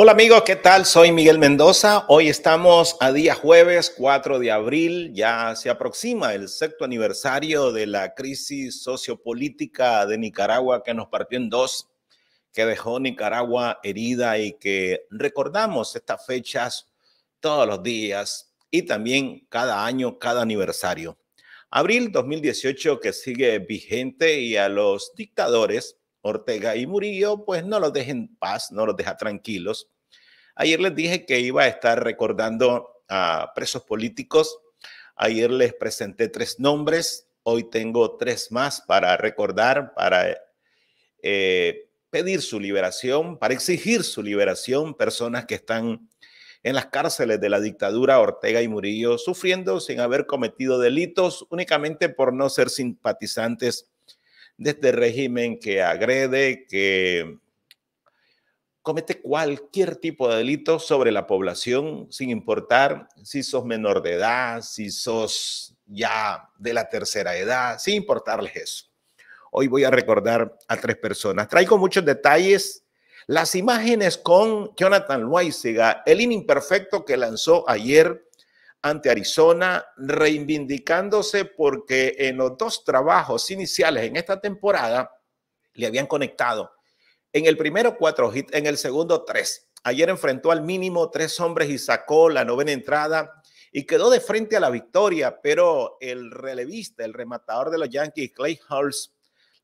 Hola amigos, ¿qué tal? Soy Miguel Mendoza. Hoy estamos a día jueves 4 de abril. Ya se aproxima el sexto aniversario de la crisis sociopolítica de Nicaragua que nos partió en dos, que dejó Nicaragua herida y que recordamos estas fechas todos los días y también cada año, cada aniversario. Abril 2018 que sigue vigente y a los dictadores Ortega y Murillo, pues no los dejen en paz, no los deja tranquilos. Ayer les dije que iba a estar recordando a presos políticos. Ayer les presenté tres nombres. Hoy tengo tres más para recordar, para eh, pedir su liberación, para exigir su liberación. Personas que están en las cárceles de la dictadura Ortega y Murillo, sufriendo sin haber cometido delitos, únicamente por no ser simpatizantes de este régimen que agrede, que comete cualquier tipo de delito sobre la población, sin importar si sos menor de edad, si sos ya de la tercera edad, sin importarles eso. Hoy voy a recordar a tres personas. Traigo muchos detalles. Las imágenes con Jonathan Loaiziga, el imperfecto que lanzó ayer ante Arizona, reivindicándose porque en los dos trabajos iniciales en esta temporada le habían conectado. En el primero cuatro hits, en el segundo tres. Ayer enfrentó al mínimo tres hombres y sacó la novena entrada y quedó de frente a la victoria, pero el relevista, el rematador de los Yankees, Clay Hulse,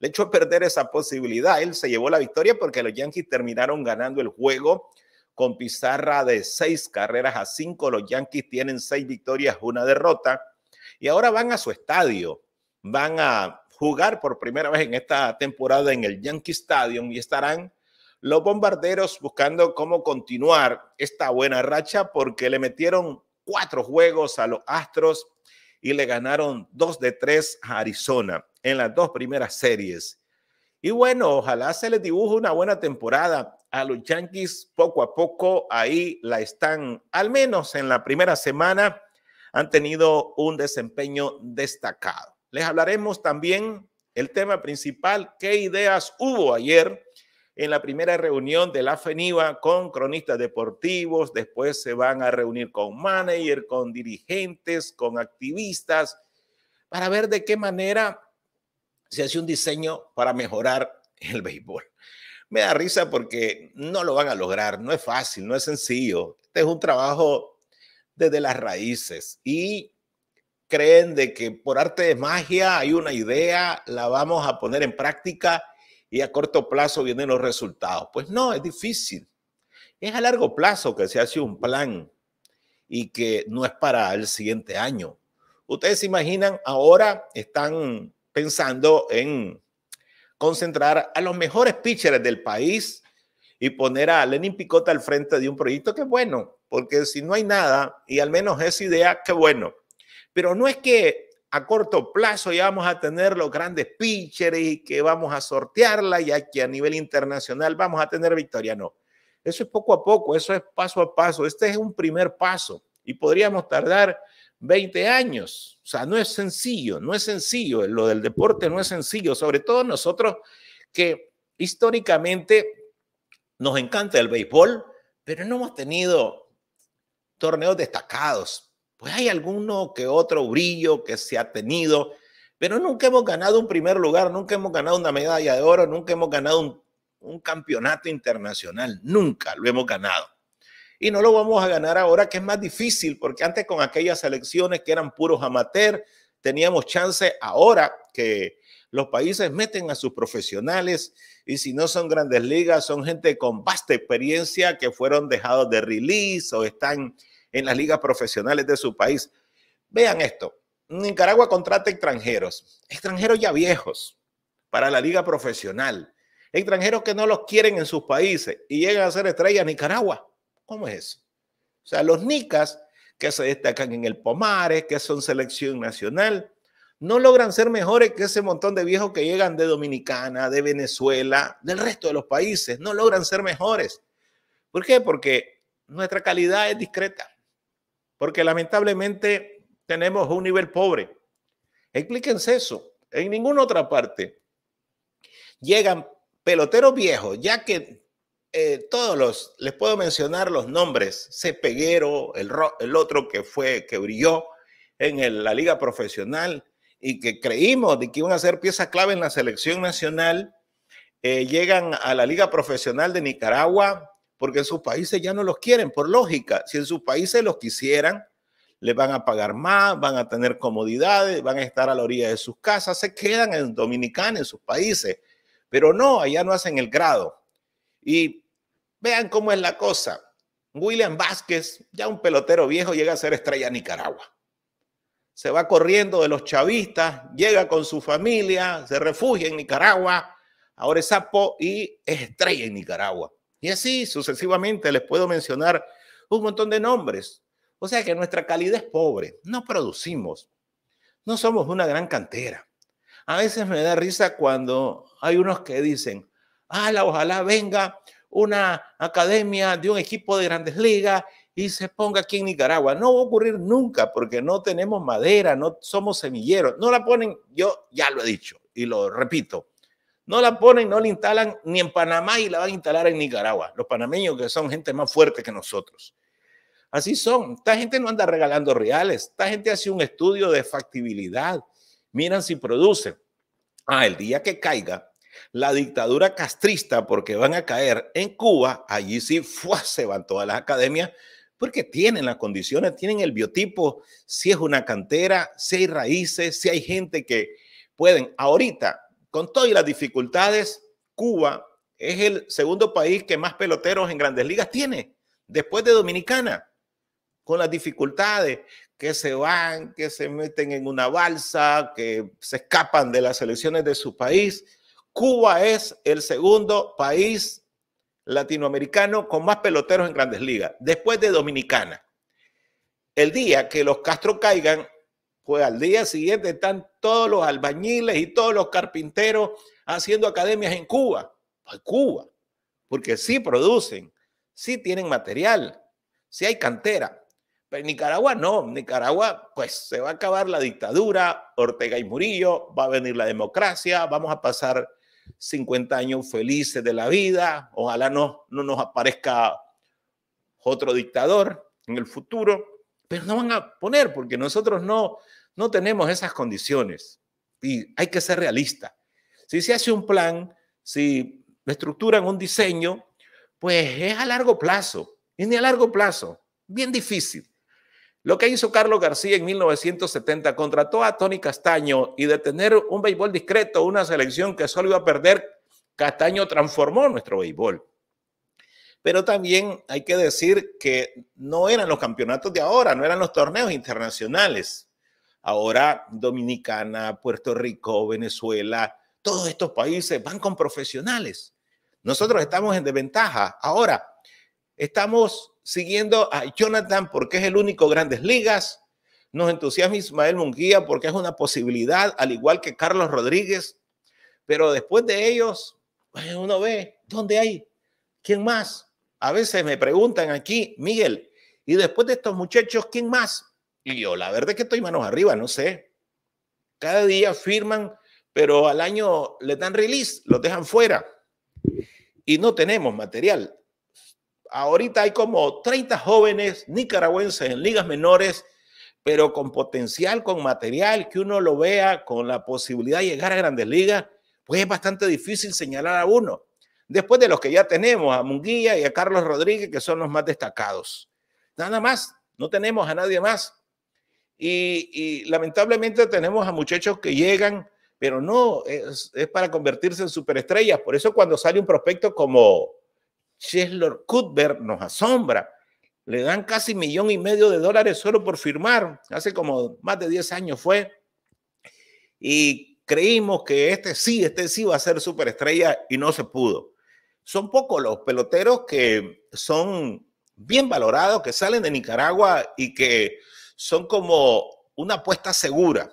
le echó a perder esa posibilidad. Él se llevó la victoria porque los Yankees terminaron ganando el juego con pizarra de seis carreras a cinco. Los Yankees tienen seis victorias, una derrota. Y ahora van a su estadio, van a jugar por primera vez en esta temporada en el Yankee Stadium y estarán los bombarderos buscando cómo continuar esta buena racha porque le metieron cuatro juegos a los Astros y le ganaron dos de tres a Arizona en las dos primeras series. Y bueno, ojalá se les dibuje una buena temporada a los Yankees poco a poco ahí la están, al menos en la primera semana, han tenido un desempeño destacado. Les hablaremos también el tema principal, qué ideas hubo ayer en la primera reunión de la FENIVA con cronistas deportivos, después se van a reunir con manager, con dirigentes, con activistas, para ver de qué manera se hace un diseño para mejorar el béisbol me da risa porque no lo van a lograr, no es fácil, no es sencillo. Este es un trabajo desde las raíces y creen de que por arte de magia hay una idea, la vamos a poner en práctica y a corto plazo vienen los resultados. Pues no, es difícil. Es a largo plazo que se hace un plan y que no es para el siguiente año. Ustedes se imaginan, ahora están pensando en concentrar a los mejores pitchers del país y poner a Lenin Picota al frente de un proyecto que es bueno, porque si no hay nada, y al menos esa idea, qué bueno. Pero no es que a corto plazo ya vamos a tener los grandes pitchers y que vamos a sortearla, ya que a nivel internacional vamos a tener victoria, no. Eso es poco a poco, eso es paso a paso. Este es un primer paso y podríamos tardar 20 años. O sea, no es sencillo, no es sencillo. Lo del deporte no es sencillo, sobre todo nosotros que históricamente nos encanta el béisbol, pero no hemos tenido torneos destacados. Pues hay alguno que otro brillo que se ha tenido, pero nunca hemos ganado un primer lugar, nunca hemos ganado una medalla de oro, nunca hemos ganado un, un campeonato internacional, nunca lo hemos ganado y no lo vamos a ganar ahora que es más difícil, porque antes con aquellas elecciones que eran puros amateurs, teníamos chance ahora que los países meten a sus profesionales y si no son grandes ligas, son gente con vasta experiencia que fueron dejados de release o están en las ligas profesionales de su país. Vean esto, Nicaragua contrata extranjeros, extranjeros ya viejos para la liga profesional, extranjeros que no los quieren en sus países y llegan a ser estrellas Nicaragua. ¿Cómo es eso? O sea, los nicas que se destacan en el Pomares, que son selección nacional, no logran ser mejores que ese montón de viejos que llegan de Dominicana, de Venezuela, del resto de los países. No logran ser mejores. ¿Por qué? Porque nuestra calidad es discreta. Porque lamentablemente tenemos un nivel pobre. Explíquense eso. En ninguna otra parte llegan peloteros viejos, ya que eh, todos los, les puedo mencionar los nombres, Cepeguero, el, el otro que fue, que brilló en la liga profesional y que creímos de que iban a ser pieza clave en la selección nacional, eh, llegan a la liga profesional de Nicaragua porque en sus países ya no los quieren, por lógica. Si en sus países los quisieran, les van a pagar más, van a tener comodidades, van a estar a la orilla de sus casas, se quedan en Dominicana, en sus países, pero no, allá no hacen el grado. Y Vean cómo es la cosa. William Vázquez, ya un pelotero viejo, llega a ser estrella en Nicaragua. Se va corriendo de los chavistas, llega con su familia, se refugia en Nicaragua, ahora es sapo y es estrella en Nicaragua. Y así sucesivamente les puedo mencionar un montón de nombres. O sea que nuestra calidad es pobre, no producimos, no somos una gran cantera. A veces me da risa cuando hay unos que dicen, ala, ah, ojalá venga una academia, de un equipo de grandes ligas y se ponga aquí en Nicaragua. No va a ocurrir nunca porque no tenemos madera, no somos semilleros. No la ponen, yo ya lo he dicho y lo repito, no la ponen, no la instalan ni en Panamá y la van a instalar en Nicaragua. Los panameños que son gente más fuerte que nosotros. Así son. Esta gente no anda regalando reales. Esta gente hace un estudio de factibilidad. Miran si produce Ah, el día que caiga, la dictadura castrista, porque van a caer en Cuba, allí sí fue, se van todas las academias, porque tienen las condiciones, tienen el biotipo, si es una cantera, si hay raíces, si hay gente que pueden. Ahorita, con todas las dificultades, Cuba es el segundo país que más peloteros en grandes ligas tiene, después de Dominicana, con las dificultades que se van, que se meten en una balsa, que se escapan de las elecciones de su país Cuba es el segundo país latinoamericano con más peloteros en grandes ligas, después de Dominicana. El día que los Castro caigan, pues al día siguiente están todos los albañiles y todos los carpinteros haciendo academias en Cuba. Pues Cuba, porque sí producen, sí tienen material, sí hay cantera. Pero Nicaragua no, Nicaragua pues se va a acabar la dictadura, Ortega y Murillo, va a venir la democracia, vamos a pasar 50 años felices de la vida. Ojalá no, no nos aparezca otro dictador en el futuro, pero no van a poner porque nosotros no, no tenemos esas condiciones. Y hay que ser realista. Si se hace un plan, si estructuran un diseño, pues es a largo plazo. es ni a largo plazo, bien difícil. Lo que hizo Carlos García en 1970, contrató a Tony Castaño y de tener un béisbol discreto, una selección que solo iba a perder, Castaño transformó nuestro béisbol. Pero también hay que decir que no eran los campeonatos de ahora, no eran los torneos internacionales. Ahora Dominicana, Puerto Rico, Venezuela, todos estos países van con profesionales. Nosotros estamos en desventaja. Ahora, estamos siguiendo a Jonathan porque es el único Grandes Ligas. Nos entusiasma Ismael Munguía porque es una posibilidad, al igual que Carlos Rodríguez. Pero después de ellos, uno ve dónde hay, quién más. A veces me preguntan aquí, Miguel, y después de estos muchachos, ¿quién más? Y yo, la verdad es que estoy manos arriba, no sé. Cada día firman, pero al año le dan release, lo dejan fuera. Y no tenemos material ahorita hay como 30 jóvenes nicaragüenses en ligas menores, pero con potencial, con material, que uno lo vea con la posibilidad de llegar a grandes ligas, pues es bastante difícil señalar a uno. Después de los que ya tenemos, a Munguía y a Carlos Rodríguez, que son los más destacados. Nada más, no tenemos a nadie más. Y, lamentablemente tenemos a muchachos que llegan, pero no, es para convertirse en superestrellas. Por eso cuando sale un prospecto como, Cheslor Cuthbert nos asombra. Le dan casi millón y medio de dólares solo por firmar. Hace como más de 10 años fue. Y creímos que este sí, este sí va a ser superestrella y no se pudo. Son pocos los peloteros que son bien valorados, que salen de Nicaragua y que son como una apuesta segura.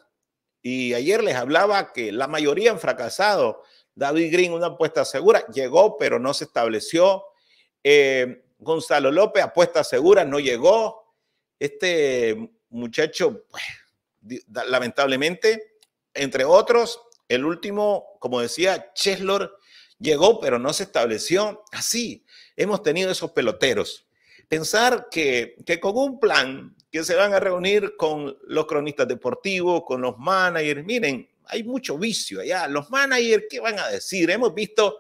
Y ayer les hablaba que la mayoría han fracasado. David Green, una apuesta segura, llegó pero no se estableció. Eh, Gonzalo López, apuesta segura, no llegó. Este muchacho, pues, lamentablemente, entre otros, el último, como decía, Cheslor llegó, pero no se estableció. Así hemos tenido esos peloteros. Pensar que, que con un plan que se van a reunir con los cronistas deportivos, con los managers, miren, hay mucho vicio allá. Los managers, ¿qué van a decir? Hemos visto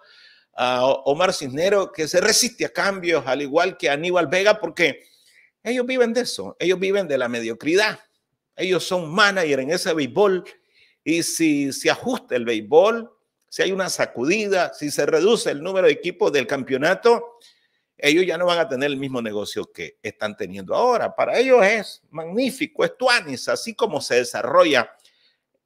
Omar Cisnero, que se resiste a cambios, al igual que Aníbal Vega, porque ellos viven de eso, ellos viven de la mediocridad, ellos son manager en ese béisbol y si se ajusta el béisbol, si hay una sacudida, si se reduce el número de equipos del campeonato, ellos ya no van a tener el mismo negocio que están teniendo ahora. Para ellos es magnífico, es tuanis, así como se desarrolla,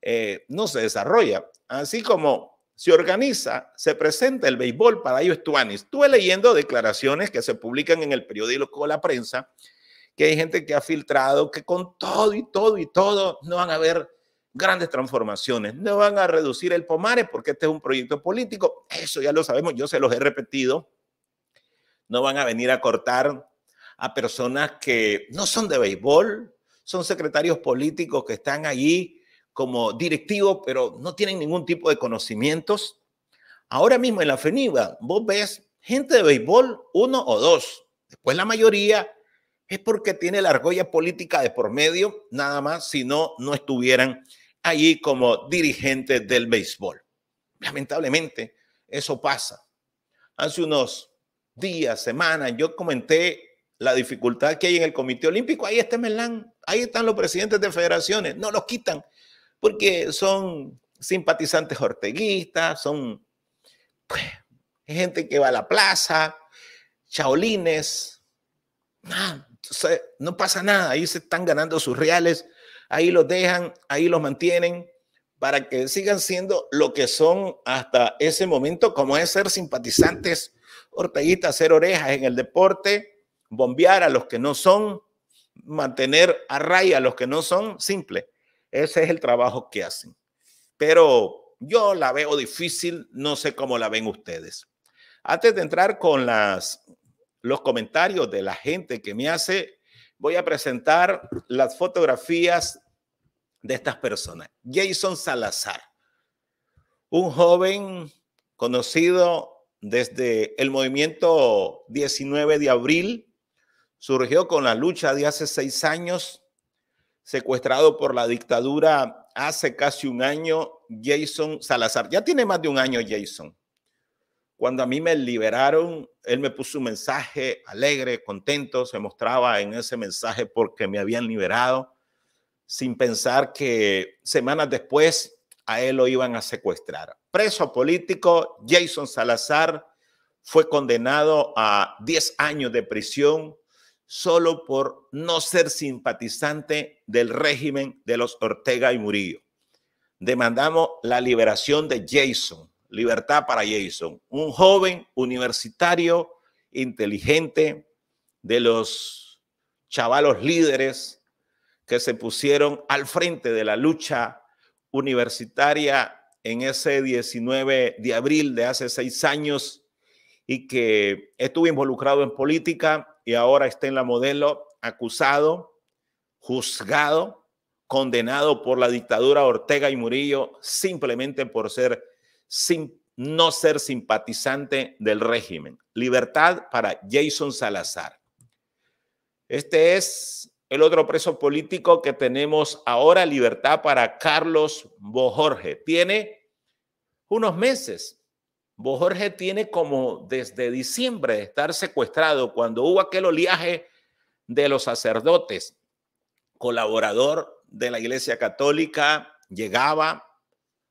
eh, no se desarrolla, así como se organiza, se presenta el béisbol para ellos Tuanis. Estuve leyendo declaraciones que se publican en el periódico La Prensa, que hay gente que ha filtrado que con todo y todo y todo no van a haber grandes transformaciones, no van a reducir el Pomare porque este es un proyecto político, eso ya lo sabemos, yo se los he repetido, no van a venir a cortar a personas que no son de béisbol, son secretarios políticos que están allí como directivo, pero no tienen ningún tipo de conocimientos. Ahora mismo en la FENIVA, vos ves gente de béisbol, uno o dos. Después la mayoría es porque tiene la argolla política de por medio, nada más, si no, no estuvieran allí como dirigentes del béisbol. Lamentablemente, eso pasa. Hace unos días, semanas, yo comenté la dificultad que hay en el Comité Olímpico. Ahí está Melán, ahí están los presidentes de federaciones, no los quitan porque son simpatizantes orteguistas, son pues, gente que va a la plaza, chaolines, no pasa nada, ahí se están ganando sus reales, ahí los dejan, ahí los mantienen para que sigan siendo lo que son hasta ese momento, como es ser simpatizantes orteguistas, ser orejas en el deporte, bombear a los que no son, mantener a raya a los que no son, simple. Ese es el trabajo que hacen. Pero yo la veo difícil, no sé cómo la ven ustedes. Antes de entrar con los comentarios de la gente que me hace, voy a presentar las fotografías de estas personas. Jason Salazar, un joven conocido desde el movimiento 19 de abril, surgió con la lucha de hace seis años secuestrado por la dictadura hace casi un año, Jason Salazar. Ya tiene más de un año Jason. Cuando a mí me liberaron, él me puso un mensaje alegre, contento, se mostraba en ese mensaje porque me habían liberado, sin pensar que semanas después a él lo iban a secuestrar. Preso político, Jason Salazar fue condenado a 10 años de prisión solo por no ser simpatizante del régimen de los Ortega y Murillo. Demandamos la liberación de Jason, libertad para Jason, un joven universitario inteligente de los chavalos líderes que se pusieron al frente de la lucha universitaria en ese 19 de abril de hace seis años y que estuvo involucrado en política y ahora está en la modelo, acusado, juzgado, condenado por la dictadura Ortega y Murillo simplemente por ser no ser simpatizante del régimen. Libertad para Jason Salazar. Este es el otro preso político que tenemos ahora, libertad para Carlos Bojorge. Tiene unos meses jorge tiene como desde diciembre de estar secuestrado cuando hubo aquel oleaje de los sacerdotes, colaborador de la Iglesia Católica, llegaba,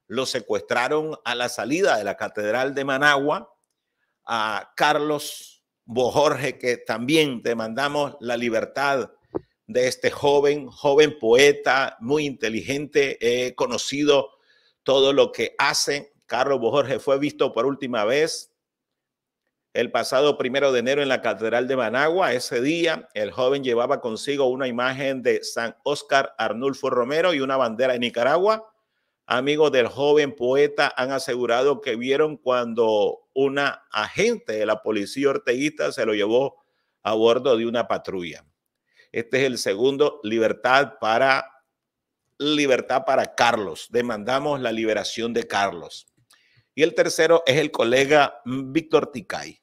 lo secuestraron a la salida de la Catedral de Managua, a Carlos Bojorge, que también demandamos la libertad de este joven, joven poeta, muy inteligente, he conocido todo lo que hace, Carlos Bojorge fue visto por última vez el pasado primero de enero en la Catedral de Managua. Ese día, el joven llevaba consigo una imagen de San Oscar Arnulfo Romero y una bandera de Nicaragua. Amigos del joven poeta han asegurado que vieron cuando una agente de la policía orteguista se lo llevó a bordo de una patrulla. Este es el segundo libertad para libertad para Carlos. Demandamos la liberación de Carlos. Y el tercero es el colega Víctor Ticay.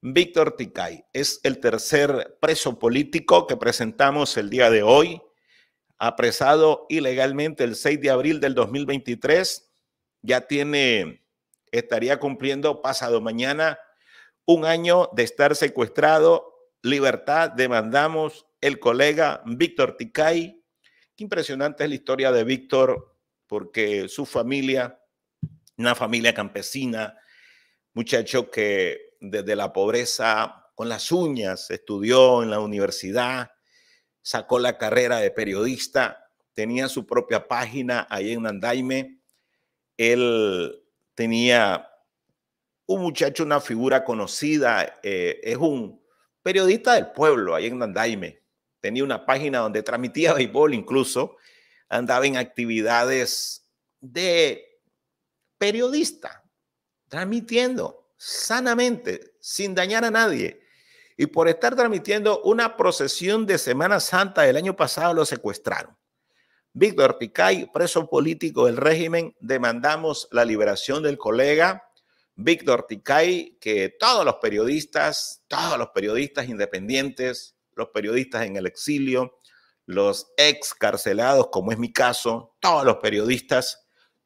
Víctor Ticay es el tercer preso político que presentamos el día de hoy, apresado ilegalmente el 6 de abril del 2023. Ya tiene, estaría cumpliendo pasado mañana un año de estar secuestrado. Libertad, demandamos el colega Víctor Ticay. Qué impresionante es la historia de Víctor, porque su familia una familia campesina, muchacho que desde la pobreza con las uñas estudió en la universidad, sacó la carrera de periodista, tenía su propia página ahí en Nandaime. Él tenía un muchacho, una figura conocida, eh, es un periodista del pueblo ahí en Nandaime. Tenía una página donde transmitía béisbol incluso, andaba en actividades de periodista, transmitiendo sanamente, sin dañar a nadie. Y por estar transmitiendo una procesión de Semana Santa del año pasado, lo secuestraron. Víctor Picay, preso político del régimen, demandamos la liberación del colega Víctor Picay, que todos los periodistas, todos los periodistas independientes, los periodistas en el exilio, los excarcelados, como es mi caso, todos los periodistas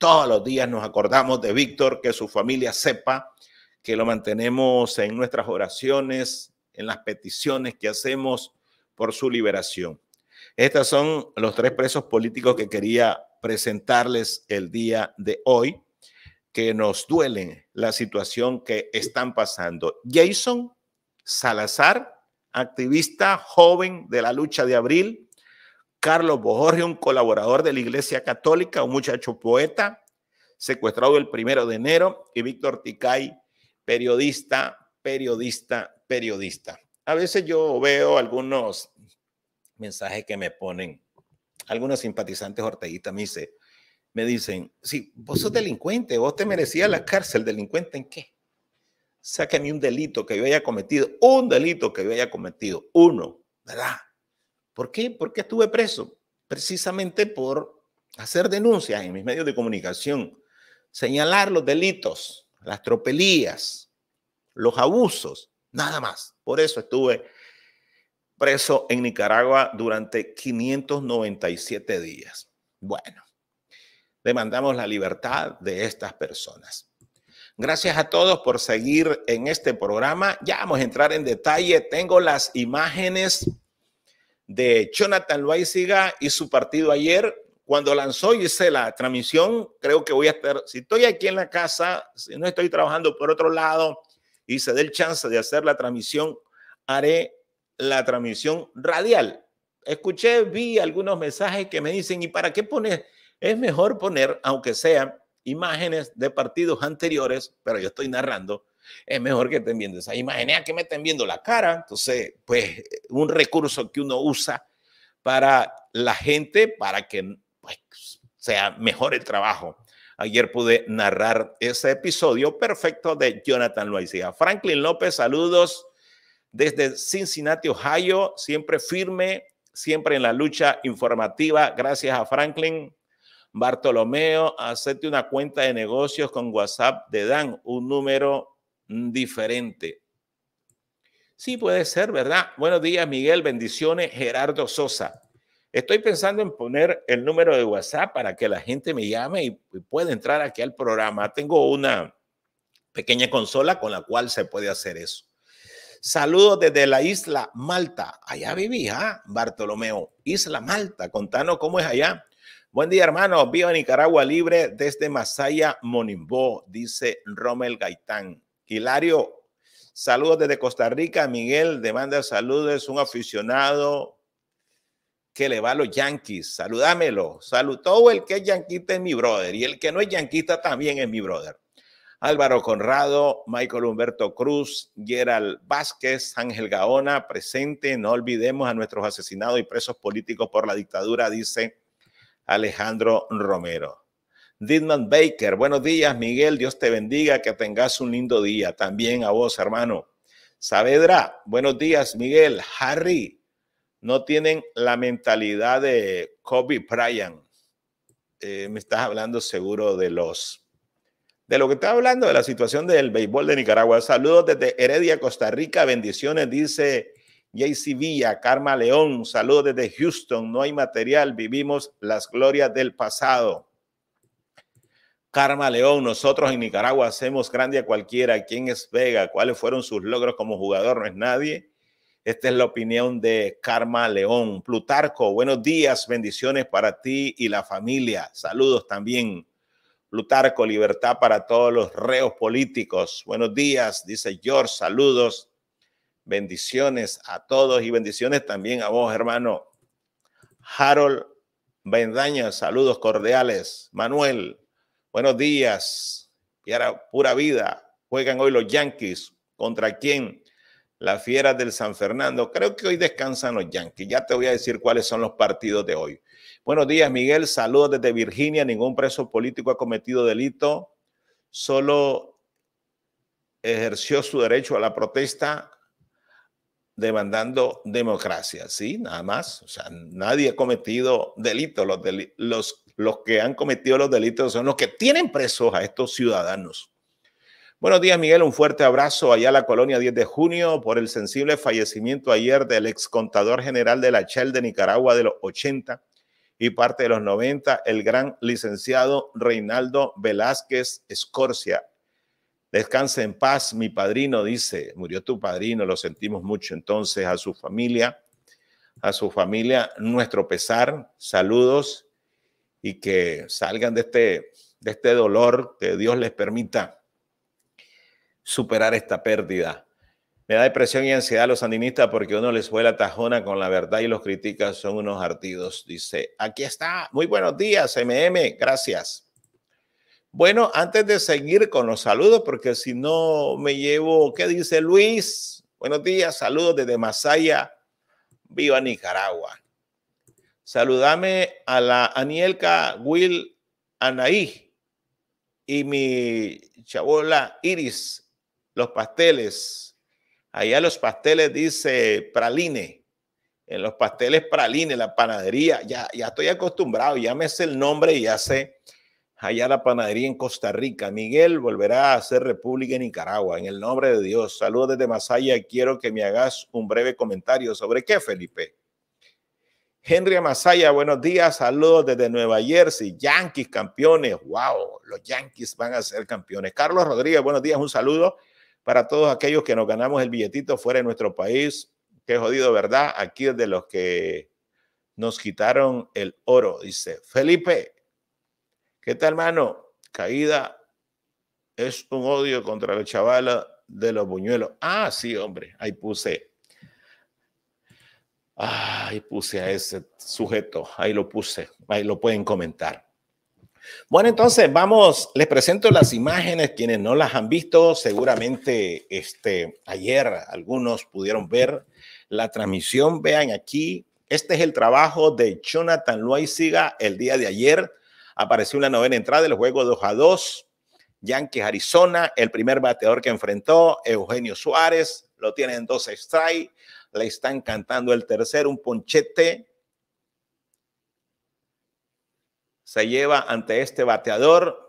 todos los días nos acordamos de Víctor, que su familia sepa que lo mantenemos en nuestras oraciones, en las peticiones que hacemos por su liberación. Estos son los tres presos políticos que quería presentarles el día de hoy, que nos duelen la situación que están pasando. Jason Salazar, activista joven de la lucha de abril, Carlos Bojorge, un colaborador de la Iglesia Católica, un muchacho poeta, secuestrado el primero de enero, y Víctor Ticay, periodista, periodista, periodista. A veces yo veo algunos mensajes que me ponen, algunos simpatizantes orteguistas me, dicen, me dicen, sí, vos sos delincuente, vos te merecías la cárcel, delincuente en qué? Sáqueme un delito que yo haya cometido, un delito que yo haya cometido, uno, ¿verdad? ¿Por qué? Porque estuve preso precisamente por hacer denuncias en mis medios de comunicación, señalar los delitos, las tropelías, los abusos, nada más. Por eso estuve preso en Nicaragua durante 597 días. Bueno, demandamos la libertad de estas personas. Gracias a todos por seguir en este programa. Ya vamos a entrar en detalle. Tengo las imágenes de Jonathan Loaiziga y su partido ayer. Cuando lanzó y hice la transmisión, creo que voy a estar, si estoy aquí en la casa, si no estoy trabajando por otro lado y se dé el chance de hacer la transmisión, haré la transmisión radial. Escuché, vi algunos mensajes que me dicen, ¿y para qué poner? Es mejor poner, aunque sean imágenes de partidos anteriores, pero yo estoy narrando, es mejor que estén viendo esa imágenes, que me estén viendo la cara. Entonces, pues, un recurso que uno usa para la gente, para que pues, sea mejor el trabajo. Ayer pude narrar ese episodio perfecto de Jonathan Loaiza. Franklin López, saludos desde Cincinnati, Ohio, siempre firme, siempre en la lucha informativa. Gracias a Franklin. Bartolomeo, Hacerte una cuenta de negocios con WhatsApp de Dan, un número diferente. Sí, puede ser, ¿verdad? Buenos días, Miguel. Bendiciones, Gerardo Sosa. Estoy pensando en poner el número de WhatsApp para que la gente me llame y pueda entrar aquí al programa. Tengo una pequeña consola con la cual se puede hacer eso. Saludos desde la isla Malta. Allá viví, ¿ah? Bartolomeo. Isla Malta. Contanos cómo es allá. Buen día, hermanos. Viva Nicaragua Libre desde Masaya, Monimbó, dice Rommel Gaitán. Hilario, saludos desde Costa Rica. Miguel demanda saludos, un aficionado que le va a los yanquis, Saludámelo. saludó el que es yanquista es mi brother y el que no es yanquista también es mi brother. Álvaro Conrado, Michael Humberto Cruz, Gerald Vázquez, Ángel Gaona, presente. No olvidemos a nuestros asesinados y presos políticos por la dictadura, dice Alejandro Romero. Didman Baker, buenos días, Miguel, Dios te bendiga, que tengas un lindo día. También a vos, hermano. Saavedra, buenos días, Miguel. Harry, no tienen la mentalidad de Kobe Bryant. Eh, me estás hablando seguro de los de lo que está hablando de la situación del béisbol de Nicaragua. Saludos desde Heredia, Costa Rica. Bendiciones, dice JC Villa, Karma León. Saludos desde Houston. No hay material, vivimos las glorias del pasado. Karma León, nosotros en Nicaragua hacemos grande a cualquiera. ¿Quién es Vega? ¿Cuáles fueron sus logros como jugador? No es nadie. Esta es la opinión de Karma León. Plutarco, buenos días, bendiciones para ti y la familia. Saludos también. Plutarco, libertad para todos los reos políticos. Buenos días, dice George, saludos. Bendiciones a todos y bendiciones también a vos, hermano. Harold Bendaña, saludos cordiales. Manuel, Buenos días. Y ahora, pura vida. Juegan hoy los Yankees. ¿Contra quién? Las fieras del San Fernando. Creo que hoy descansan los Yankees. Ya te voy a decir cuáles son los partidos de hoy. Buenos días, Miguel. Saludos desde Virginia. Ningún preso político ha cometido delito. Solo ejerció su derecho a la protesta demandando democracia, ¿sí? Nada más. O sea, nadie ha cometido delito. Los, los los que han cometido los delitos son los que tienen presos a estos ciudadanos. Buenos días, Miguel. Un fuerte abrazo allá a la colonia 10 de junio por el sensible fallecimiento ayer del ex contador general de la CHEL de Nicaragua de los 80 y parte de los 90, el gran licenciado Reinaldo Velázquez Escorcia. Descanse en paz, mi padrino, dice. Murió tu padrino, lo sentimos mucho. Entonces, a su familia, a su familia, nuestro pesar, saludos y que salgan de este, de este dolor, que Dios les permita superar esta pérdida. Me da depresión y ansiedad a los sandinistas porque uno les fue la tajona con la verdad y los critica, son unos ardidos. Dice, aquí está, muy buenos días, MM, gracias. Bueno, antes de seguir con los saludos, porque si no me llevo, ¿qué dice Luis? Buenos días, saludos desde Masaya, viva Nicaragua. Saludame a la Anielka Will Anaí y mi chabola Iris, los pasteles. Allá los pasteles dice praline. En los pasteles praline, la panadería. Ya, ya estoy acostumbrado, llámese el nombre y ya sé allá la panadería en Costa Rica. Miguel volverá a ser República en Nicaragua. En el nombre de Dios, saludos desde Masaya. Quiero que me hagas un breve comentario sobre qué, Felipe. Henry Amasaya, buenos días, saludos desde Nueva Jersey, Yankees campeones, wow, los Yankees van a ser campeones. Carlos Rodríguez, buenos días, un saludo para todos aquellos que nos ganamos el billetito fuera de nuestro país. Qué jodido, ¿verdad? Aquí es de los que nos quitaron el oro, dice Felipe. ¿Qué tal, hermano? Caída es un odio contra los chavales de los buñuelos. Ah, sí, hombre, ahí puse Ahí puse a ese sujeto, ahí lo puse, ahí lo pueden comentar. Bueno, entonces vamos, les presento las imágenes, quienes no las han visto, seguramente este, ayer algunos pudieron ver la transmisión, vean aquí, este es el trabajo de Jonathan Loaiziga el día de ayer, apareció una la novena entrada del juego 2 a 2, Yankees Arizona, el primer bateador que enfrentó, Eugenio Suárez, lo tienen dos strike, le están cantando el tercero, un ponchete. Se lleva ante este bateador.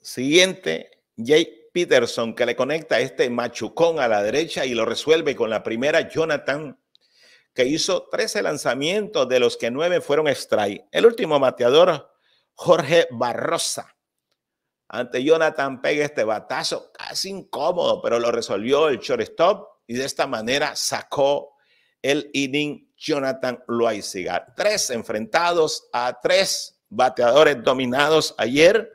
Siguiente, Jake Peterson, que le conecta a este machucón a la derecha y lo resuelve con la primera, Jonathan, que hizo 13 lanzamientos, de los que 9 fueron strike. El último bateador, Jorge Barrosa. Ante Jonathan pega este batazo casi incómodo, pero lo resolvió el shortstop y de esta manera sacó el inning Jonathan Loaiziga. Tres enfrentados a tres bateadores dominados ayer.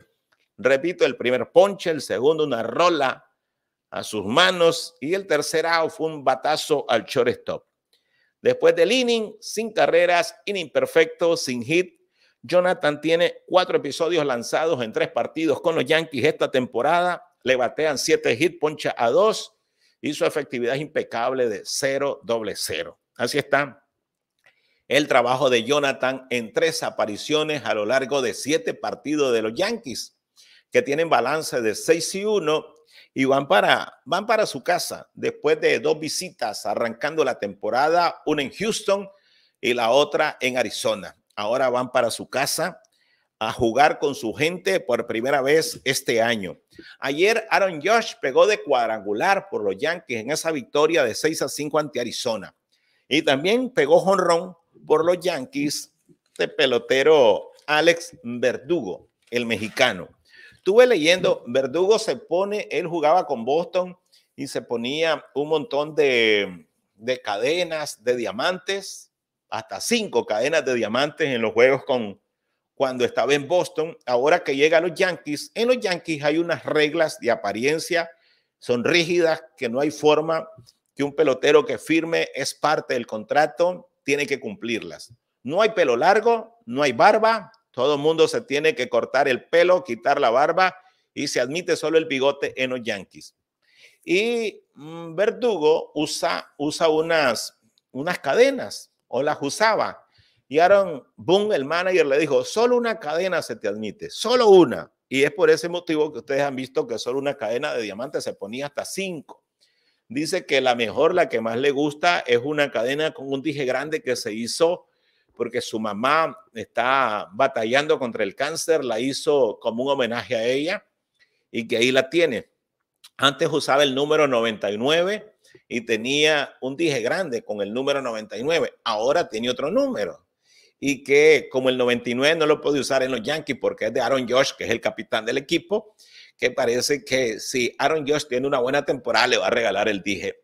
Repito, el primer ponche, el segundo una rola a sus manos y el tercer out fue un batazo al shortstop. Después del inning, sin carreras, inning perfecto, sin hit, Jonathan tiene cuatro episodios lanzados en tres partidos con los Yankees esta temporada. Le batean siete hit, poncha a dos y su efectividad es impecable de 0, doble Así está el trabajo de Jonathan en tres apariciones a lo largo de siete partidos de los Yankees, que tienen balance de 6 y 1 y van para, van para su casa después de dos visitas arrancando la temporada, una en Houston y la otra en Arizona. Ahora van para su casa a jugar con su gente por primera vez este año. Ayer Aaron Josh pegó de cuadrangular por los Yankees en esa victoria de 6 a 5 ante Arizona. Y también pegó jonrón por los Yankees de pelotero Alex Verdugo, el mexicano. Estuve leyendo, Verdugo se pone, él jugaba con Boston y se ponía un montón de, de cadenas de diamantes, hasta cinco cadenas de diamantes en los juegos con, cuando estaba en Boston, ahora que llega a los Yankees, en los Yankees hay unas reglas de apariencia, son rígidas, que no hay forma que un pelotero que firme es parte del contrato, tiene que cumplirlas. No hay pelo largo, no hay barba, todo el mundo se tiene que cortar el pelo, quitar la barba y se admite solo el bigote en los Yankees. Y mm, Verdugo usa, usa unas, unas cadenas o las usaba y Aaron el manager, le dijo, solo una cadena se te admite, solo una. Y es por ese motivo que ustedes han visto que solo una cadena de diamantes se ponía hasta cinco. Dice que la mejor, la que más le gusta, es una cadena con un dije grande que se hizo porque su mamá está batallando contra el cáncer, la hizo como un homenaje a ella y que ahí la tiene. Antes usaba el número 99 y tenía un dije grande con el número 99. Ahora tiene otro número y que como el 99 no lo puede usar en los Yankees porque es de Aaron Josh, que es el capitán del equipo, que parece que si Aaron Josh tiene una buena temporada le va a regalar el dije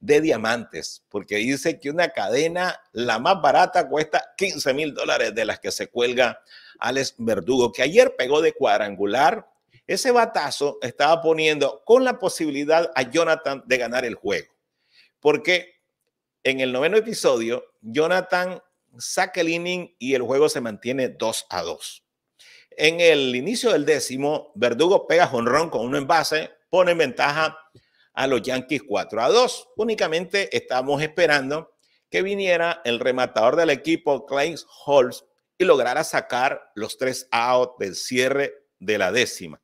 de diamantes, porque dice que una cadena, la más barata, cuesta 15 mil dólares de las que se cuelga Alex Verdugo, que ayer pegó de cuadrangular. Ese batazo estaba poniendo con la posibilidad a Jonathan de ganar el juego, porque en el noveno episodio, Jonathan saca el inning y el juego se mantiene 2 a 2. En el inicio del décimo, Verdugo pega jonrón con uno en base, pone en ventaja a los Yankees 4 a 2. Únicamente estamos esperando que viniera el rematador del equipo, Claes Holmes, y lograra sacar los tres out del cierre de la décima.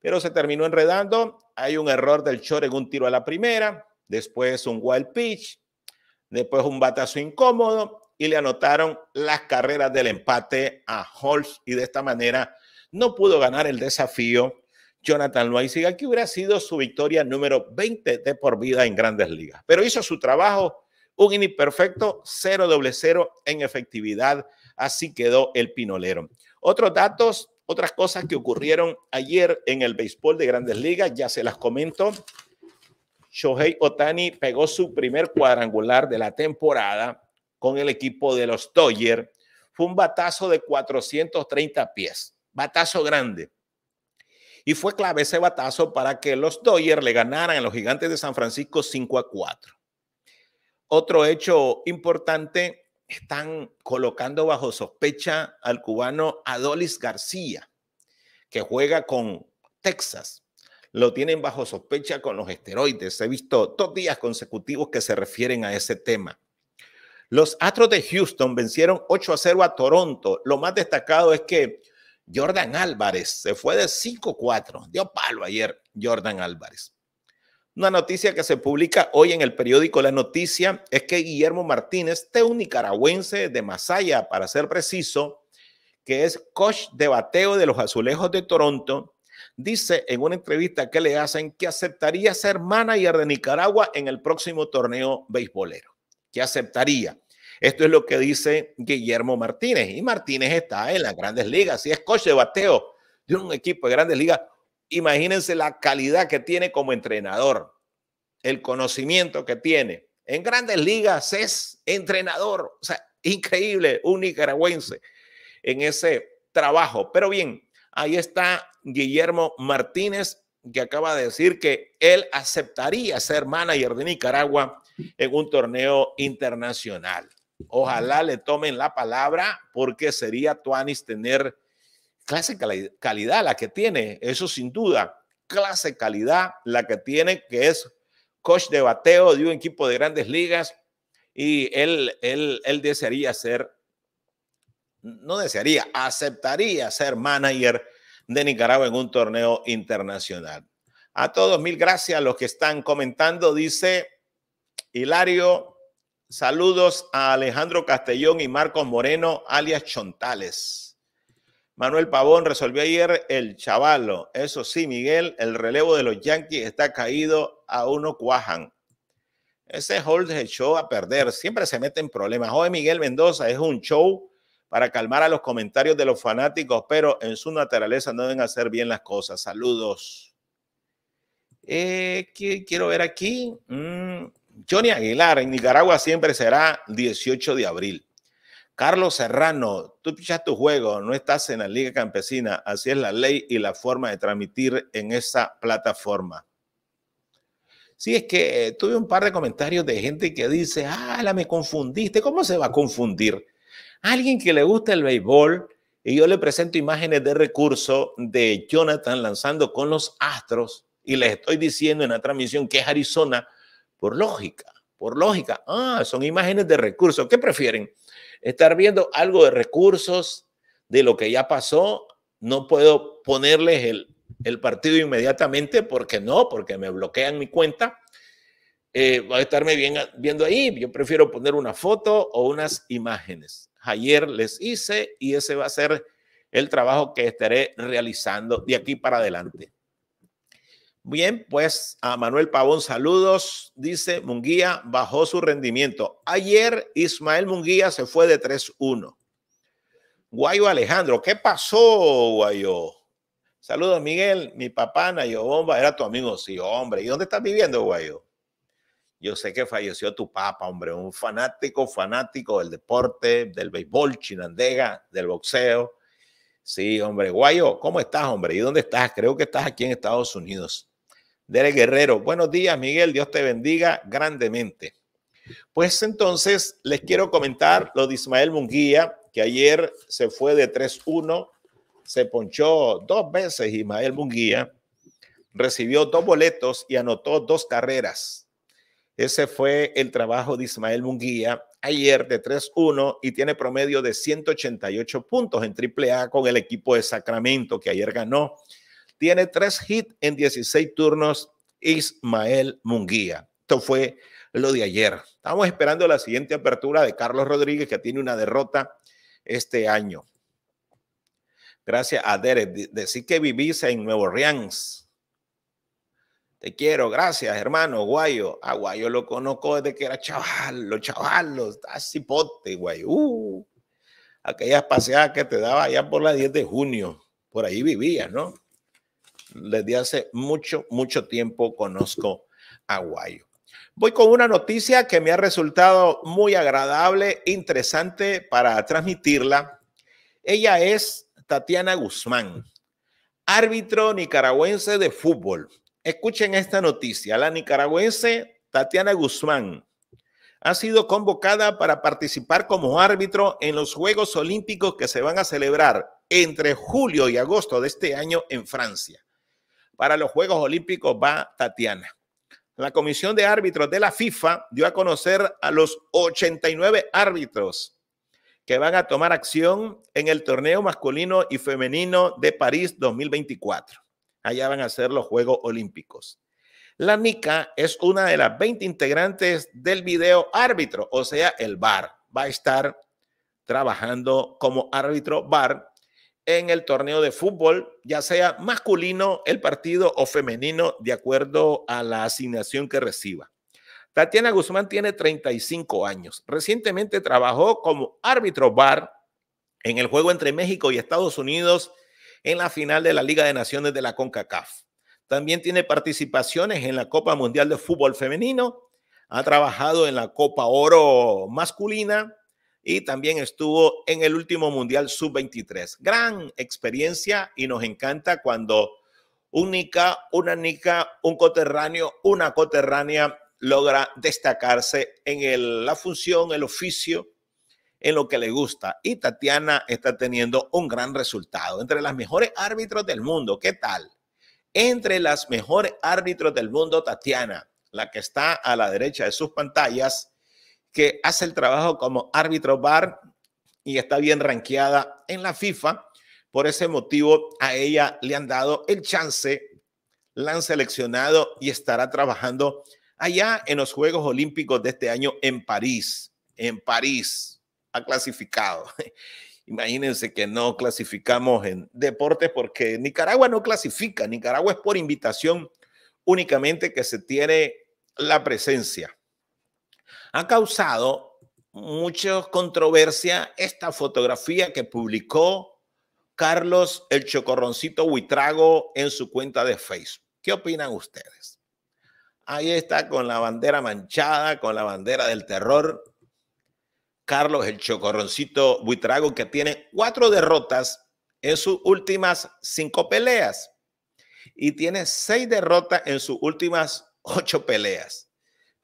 Pero se terminó enredando. Hay un error del short en un tiro a la primera, después un wild pitch, después un batazo incómodo y le anotaron las carreras del empate a Holtz y de esta manera no pudo ganar el desafío Jonathan Loaiziga, que hubiera sido su victoria número 20 de por vida en grandes ligas. Pero hizo su trabajo, un imperfecto perfecto, 0 doble 0 en efectividad, así quedó el pinolero. Otros datos, otras cosas que ocurrieron ayer en el béisbol de grandes ligas, ya se las comento. Shohei Otani pegó su primer cuadrangular de la temporada con el equipo de los Toyer, Fue un batazo de 430 pies, batazo grande. Y fue clave ese batazo para que los Toyer le ganaran a los Gigantes de San Francisco 5 a 4. Otro hecho importante, están colocando bajo sospecha al cubano Adolis García, que juega con Texas. Lo tienen bajo sospecha con los esteroides. He visto dos días consecutivos que se refieren a ese tema. Los Astros de Houston vencieron 8 a 0 a Toronto. Lo más destacado es que Jordan Álvarez se fue de 5-4. Dio palo ayer Jordan Álvarez. Una noticia que se publica hoy en el periódico La Noticia es que Guillermo Martínez, un este nicaragüense de Masaya, para ser preciso, que es coach de bateo de los Azulejos de Toronto, dice en una entrevista que le hacen que aceptaría ser manager de Nicaragua en el próximo torneo beisbolero. Que aceptaría. Esto es lo que dice Guillermo Martínez. Y Martínez está en las grandes ligas y es coche de bateo de un equipo de grandes ligas. Imagínense la calidad que tiene como entrenador, el conocimiento que tiene. En grandes ligas es entrenador, o sea, increíble, un nicaragüense en ese trabajo. Pero bien, ahí está Guillermo Martínez que acaba de decir que él aceptaría ser manager de Nicaragua en un torneo internacional. Ojalá le tomen la palabra porque sería Tuanis tener clase calidad la que tiene, eso sin duda, clase calidad la que tiene, que es coach de bateo de un equipo de grandes ligas y él, él, él desearía ser, no desearía, aceptaría ser manager de Nicaragua en un torneo internacional. A todos, mil gracias a los que están comentando, dice Hilario Saludos a Alejandro Castellón y Marcos Moreno, alias Chontales. Manuel Pavón resolvió ayer el chavalo. Eso sí, Miguel, el relevo de los Yankees está caído, a uno cuajan. Ese hold se echó a perder. Siempre se mete en problemas. Hoy Miguel Mendoza es un show para calmar a los comentarios de los fanáticos, pero en su naturaleza no deben hacer bien las cosas. Saludos. Eh, ¿qué quiero ver aquí? Mm, Johnny Aguilar en Nicaragua siempre será 18 de abril. Carlos Serrano, tú pichas tu juego, no estás en la Liga Campesina, así es la ley y la forma de transmitir en esa plataforma. Sí, es que eh, tuve un par de comentarios de gente que dice, ah, la me confundiste, ¿cómo se va a confundir? Alguien que le gusta el béisbol, y yo le presento imágenes de recurso de Jonathan lanzando con los Astros, y les estoy diciendo en la transmisión que es Arizona, por lógica, por lógica. Ah, son imágenes de recursos. ¿Qué prefieren? Estar viendo algo de recursos, de lo que ya pasó. No puedo ponerles el, partido inmediatamente porque no, porque me bloquean mi cuenta. Eh, va a estarme viendo ahí. Yo prefiero poner una foto o unas imágenes. Ayer les hice y ese va a ser el trabajo que estaré realizando de aquí para adelante. Bien, pues a Manuel Pavón, saludos. Dice Munguía bajó su rendimiento. Ayer Ismael Munguía se fue de 3-1. Guayo Alejandro, ¿qué pasó, Guayo? Saludos, Miguel. Mi papá, Nayo Bomba, era tu amigo. Sí, hombre. ¿Y dónde estás viviendo, Guayo? Yo sé que falleció tu papá, hombre, un fanático, fanático del deporte, del béisbol, chinandega, del boxeo. Sí, hombre, Guayo, ¿cómo estás, hombre? ¿Y dónde estás? Creo que estás aquí en Estados Unidos. Dere Guerrero, buenos días Miguel, Dios te bendiga grandemente. Pues entonces les quiero comentar lo de Ismael Munguía, que ayer se fue de 3-1, se ponchó dos veces Ismael Munguía, recibió dos boletos y anotó dos carreras. Ese fue el trabajo de Ismael Munguía ayer de 3-1 y tiene promedio de 188 puntos en AAA con el equipo de Sacramento que ayer ganó tiene tres hits en 16 turnos Ismael Munguía. Esto fue lo de ayer. Estamos esperando la siguiente apertura de Carlos Rodríguez, que tiene una derrota este año. Gracias a Derek. Decir que vivís en Nuevo Orleans. Te quiero, gracias, hermano. Guayo. Ah, Guayo lo conozco desde que era chaval, los chavalos, así pote, Guayo. Uh. aquellas paseadas que te daba allá por la 10 de junio. Por ahí vivías, ¿no? desde hace mucho, mucho tiempo conozco a Guayo. Voy con una noticia que me ha resultado muy agradable, interesante para transmitirla. Ella es Tatiana Guzmán, árbitro nicaragüense de fútbol. Escuchen esta noticia. La nicaragüense Tatiana Guzmán ha sido convocada para participar como árbitro en los Juegos Olímpicos que se van a celebrar entre julio y agosto de este año en Francia para los Juegos Olímpicos va Tatiana. La Comisión de Árbitros de la FIFA dio a conocer a los 89 árbitros que van a tomar acción en el torneo masculino y femenino de París 2024. Allá van a ser los Juegos Olímpicos. La NICA es una de las 20 integrantes del video árbitro, o sea, el VAR. Va a estar trabajando como árbitro VAR en el torneo de fútbol, ya sea masculino el partido o femenino, de acuerdo a la asignación que reciba. Tatiana Guzmán tiene 35 años. Recientemente trabajó como árbitro bar en el juego entre México y Estados Unidos en la final de la Liga de Naciones de la CONCACAF. También tiene participaciones en la Copa Mundial de Fútbol Femenino. Ha trabajado en la Copa Oro masculina, y también estuvo en el último Mundial Sub-23. Gran experiencia y nos encanta cuando un nica, una nica, un coterráneo, una coterránea logra destacarse en la función, el oficio, en lo que le gusta. Y Tatiana está teniendo un gran resultado. Entre las mejores árbitros del mundo, ¿qué tal? Entre las mejores árbitros del mundo, Tatiana, la que está a la derecha de sus pantallas, que hace el trabajo como árbitro bar y está bien ranqueada en la FIFA. Por ese motivo, a ella le han dado el chance, la han seleccionado y estará trabajando allá en los Juegos Olímpicos de este año en París. En París ha clasificado. Imagínense que no clasificamos en deportes porque Nicaragua no clasifica. Nicaragua es por invitación únicamente que se tiene la presencia. Ha causado mucha controversia esta fotografía que publicó Carlos el Chocorroncito Huitrago en su cuenta de Facebook. ¿Qué opinan ustedes? Ahí está con la bandera manchada, con la bandera del terror. Carlos el Chocorroncito Buitrago, que tiene cuatro derrotas en sus últimas cinco peleas y tiene seis derrotas en sus últimas ocho peleas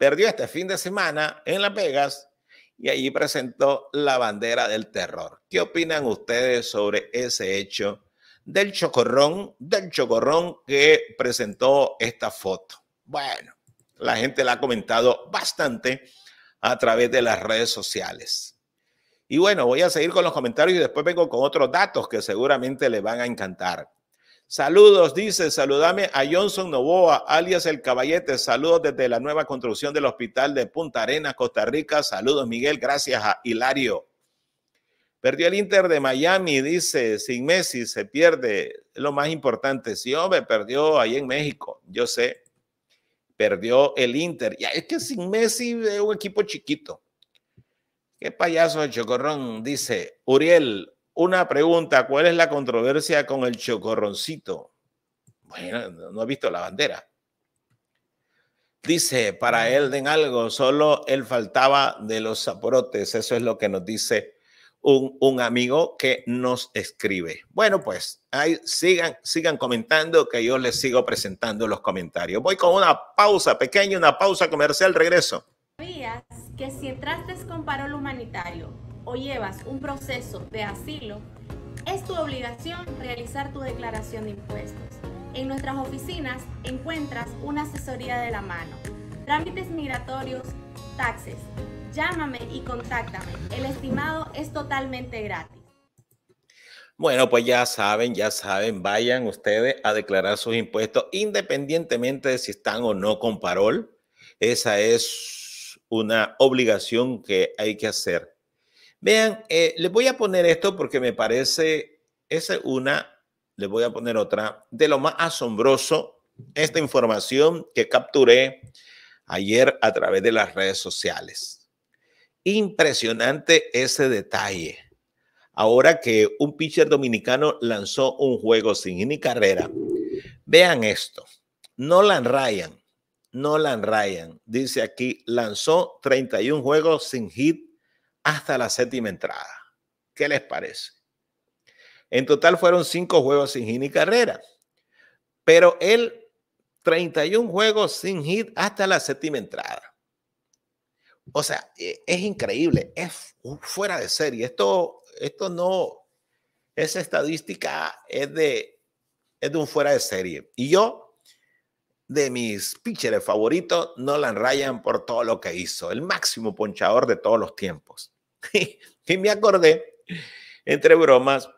perdió este fin de semana en Las Vegas y allí presentó la bandera del terror. ¿Qué opinan ustedes sobre ese hecho del chocorrón, del chocorrón que presentó esta foto? Bueno, la gente la ha comentado bastante a través de las redes sociales. Y bueno, voy a seguir con los comentarios y después vengo con otros datos que seguramente le van a encantar. Saludos, dice, saludame a Johnson Novoa, alias El Caballete. Saludos desde la nueva construcción del hospital de Punta Arenas, Costa Rica. Saludos, Miguel. Gracias a Hilario. Perdió el Inter de Miami, dice, sin Messi se pierde. Lo más importante, sí, hombre, perdió ahí en México, yo sé. Perdió el Inter. Ya es que sin Messi es un equipo chiquito. Qué payaso de chocorrón, dice Uriel. Una pregunta, ¿cuál es la controversia con el chocorroncito? Bueno, no he visto la bandera. Dice, para mm. él den algo, solo él faltaba de los zaporotes. Eso es lo que nos dice un, un, amigo que nos escribe. Bueno, pues ahí sigan, sigan comentando que yo les sigo presentando los comentarios. Voy con una pausa pequeña, una pausa comercial, regreso. ¿Sabías que si entraste con parol humanitario? o llevas un proceso de asilo, es tu obligación realizar tu declaración de impuestos. En nuestras oficinas encuentras una asesoría de la mano, trámites migratorios, taxes. Llámame y contáctame. El estimado es totalmente gratis. Bueno, pues ya saben, ya saben, vayan ustedes a declarar sus impuestos independientemente de si están o no con parol. Esa es una obligación que hay que hacer. Vean, eh, les voy a poner esto porque me parece, esa es una, les voy a poner otra, de lo más asombroso, esta información que capturé ayer a través de las redes sociales. Impresionante ese detalle. Ahora que un pitcher dominicano lanzó un juego sin ni carrera. Vean esto. Nolan Ryan, Nolan Ryan, dice aquí, lanzó 31 juegos sin hit hasta la séptima entrada. ¿Qué les parece? En total fueron cinco juegos sin hit ni carrera, pero él 31 juegos sin hit hasta la séptima entrada. O sea, e, es increíble, es fuera de serie. Esto, esto no, esa estadística es de, es de un fuera de serie. Y yo de mis pitchers favoritos, Nolan Ryan, por todo lo que hizo, el máximo ponchador de todos los tiempos. y me acordé, entre bromas,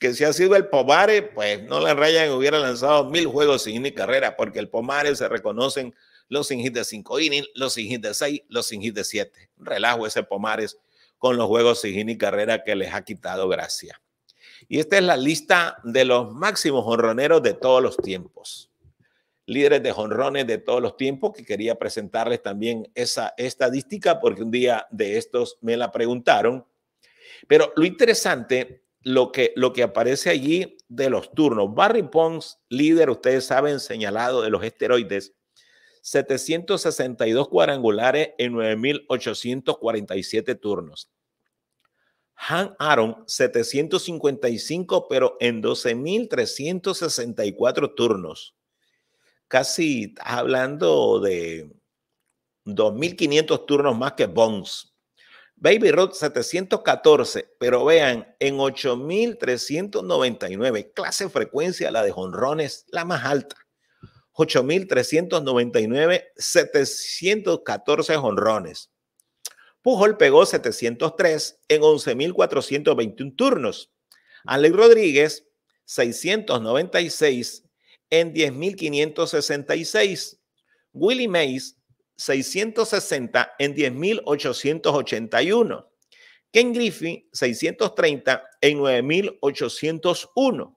que si ha sido el Pomares, pues Nolan Ryan hubiera lanzado mil juegos sin ni carrera, porque el Pomares se reconocen los sin hit de 5 innings, los sin hit de 6, los sin hit de 7. Relajo ese Pomares con los juegos sin hit ni carrera que les ha quitado gracia. Y esta es la lista de los máximos honroneros de todos los tiempos líderes de jonrones de todos los tiempos, que quería presentarles también esa estadística porque un día de estos me la preguntaron. Pero lo interesante, lo que, lo que aparece allí de los turnos. Barry Pons, líder, ustedes saben, señalado de los esteroides, 762 cuadrangulares en 9,847 turnos. Han Aaron, 755, pero en 12,364 turnos casi estás hablando de 2.500 turnos más que Bones. Baby Rod 714, pero vean, en 8.399, clase frecuencia, la de jonrones, la más alta. 8.399, 714 honrones. Pujol pegó 703 en 11.421 turnos. Alec Rodríguez, 696 en 10.566. Willie Mays, 660 en 10.881. Ken Griffey, 630 en 9.801.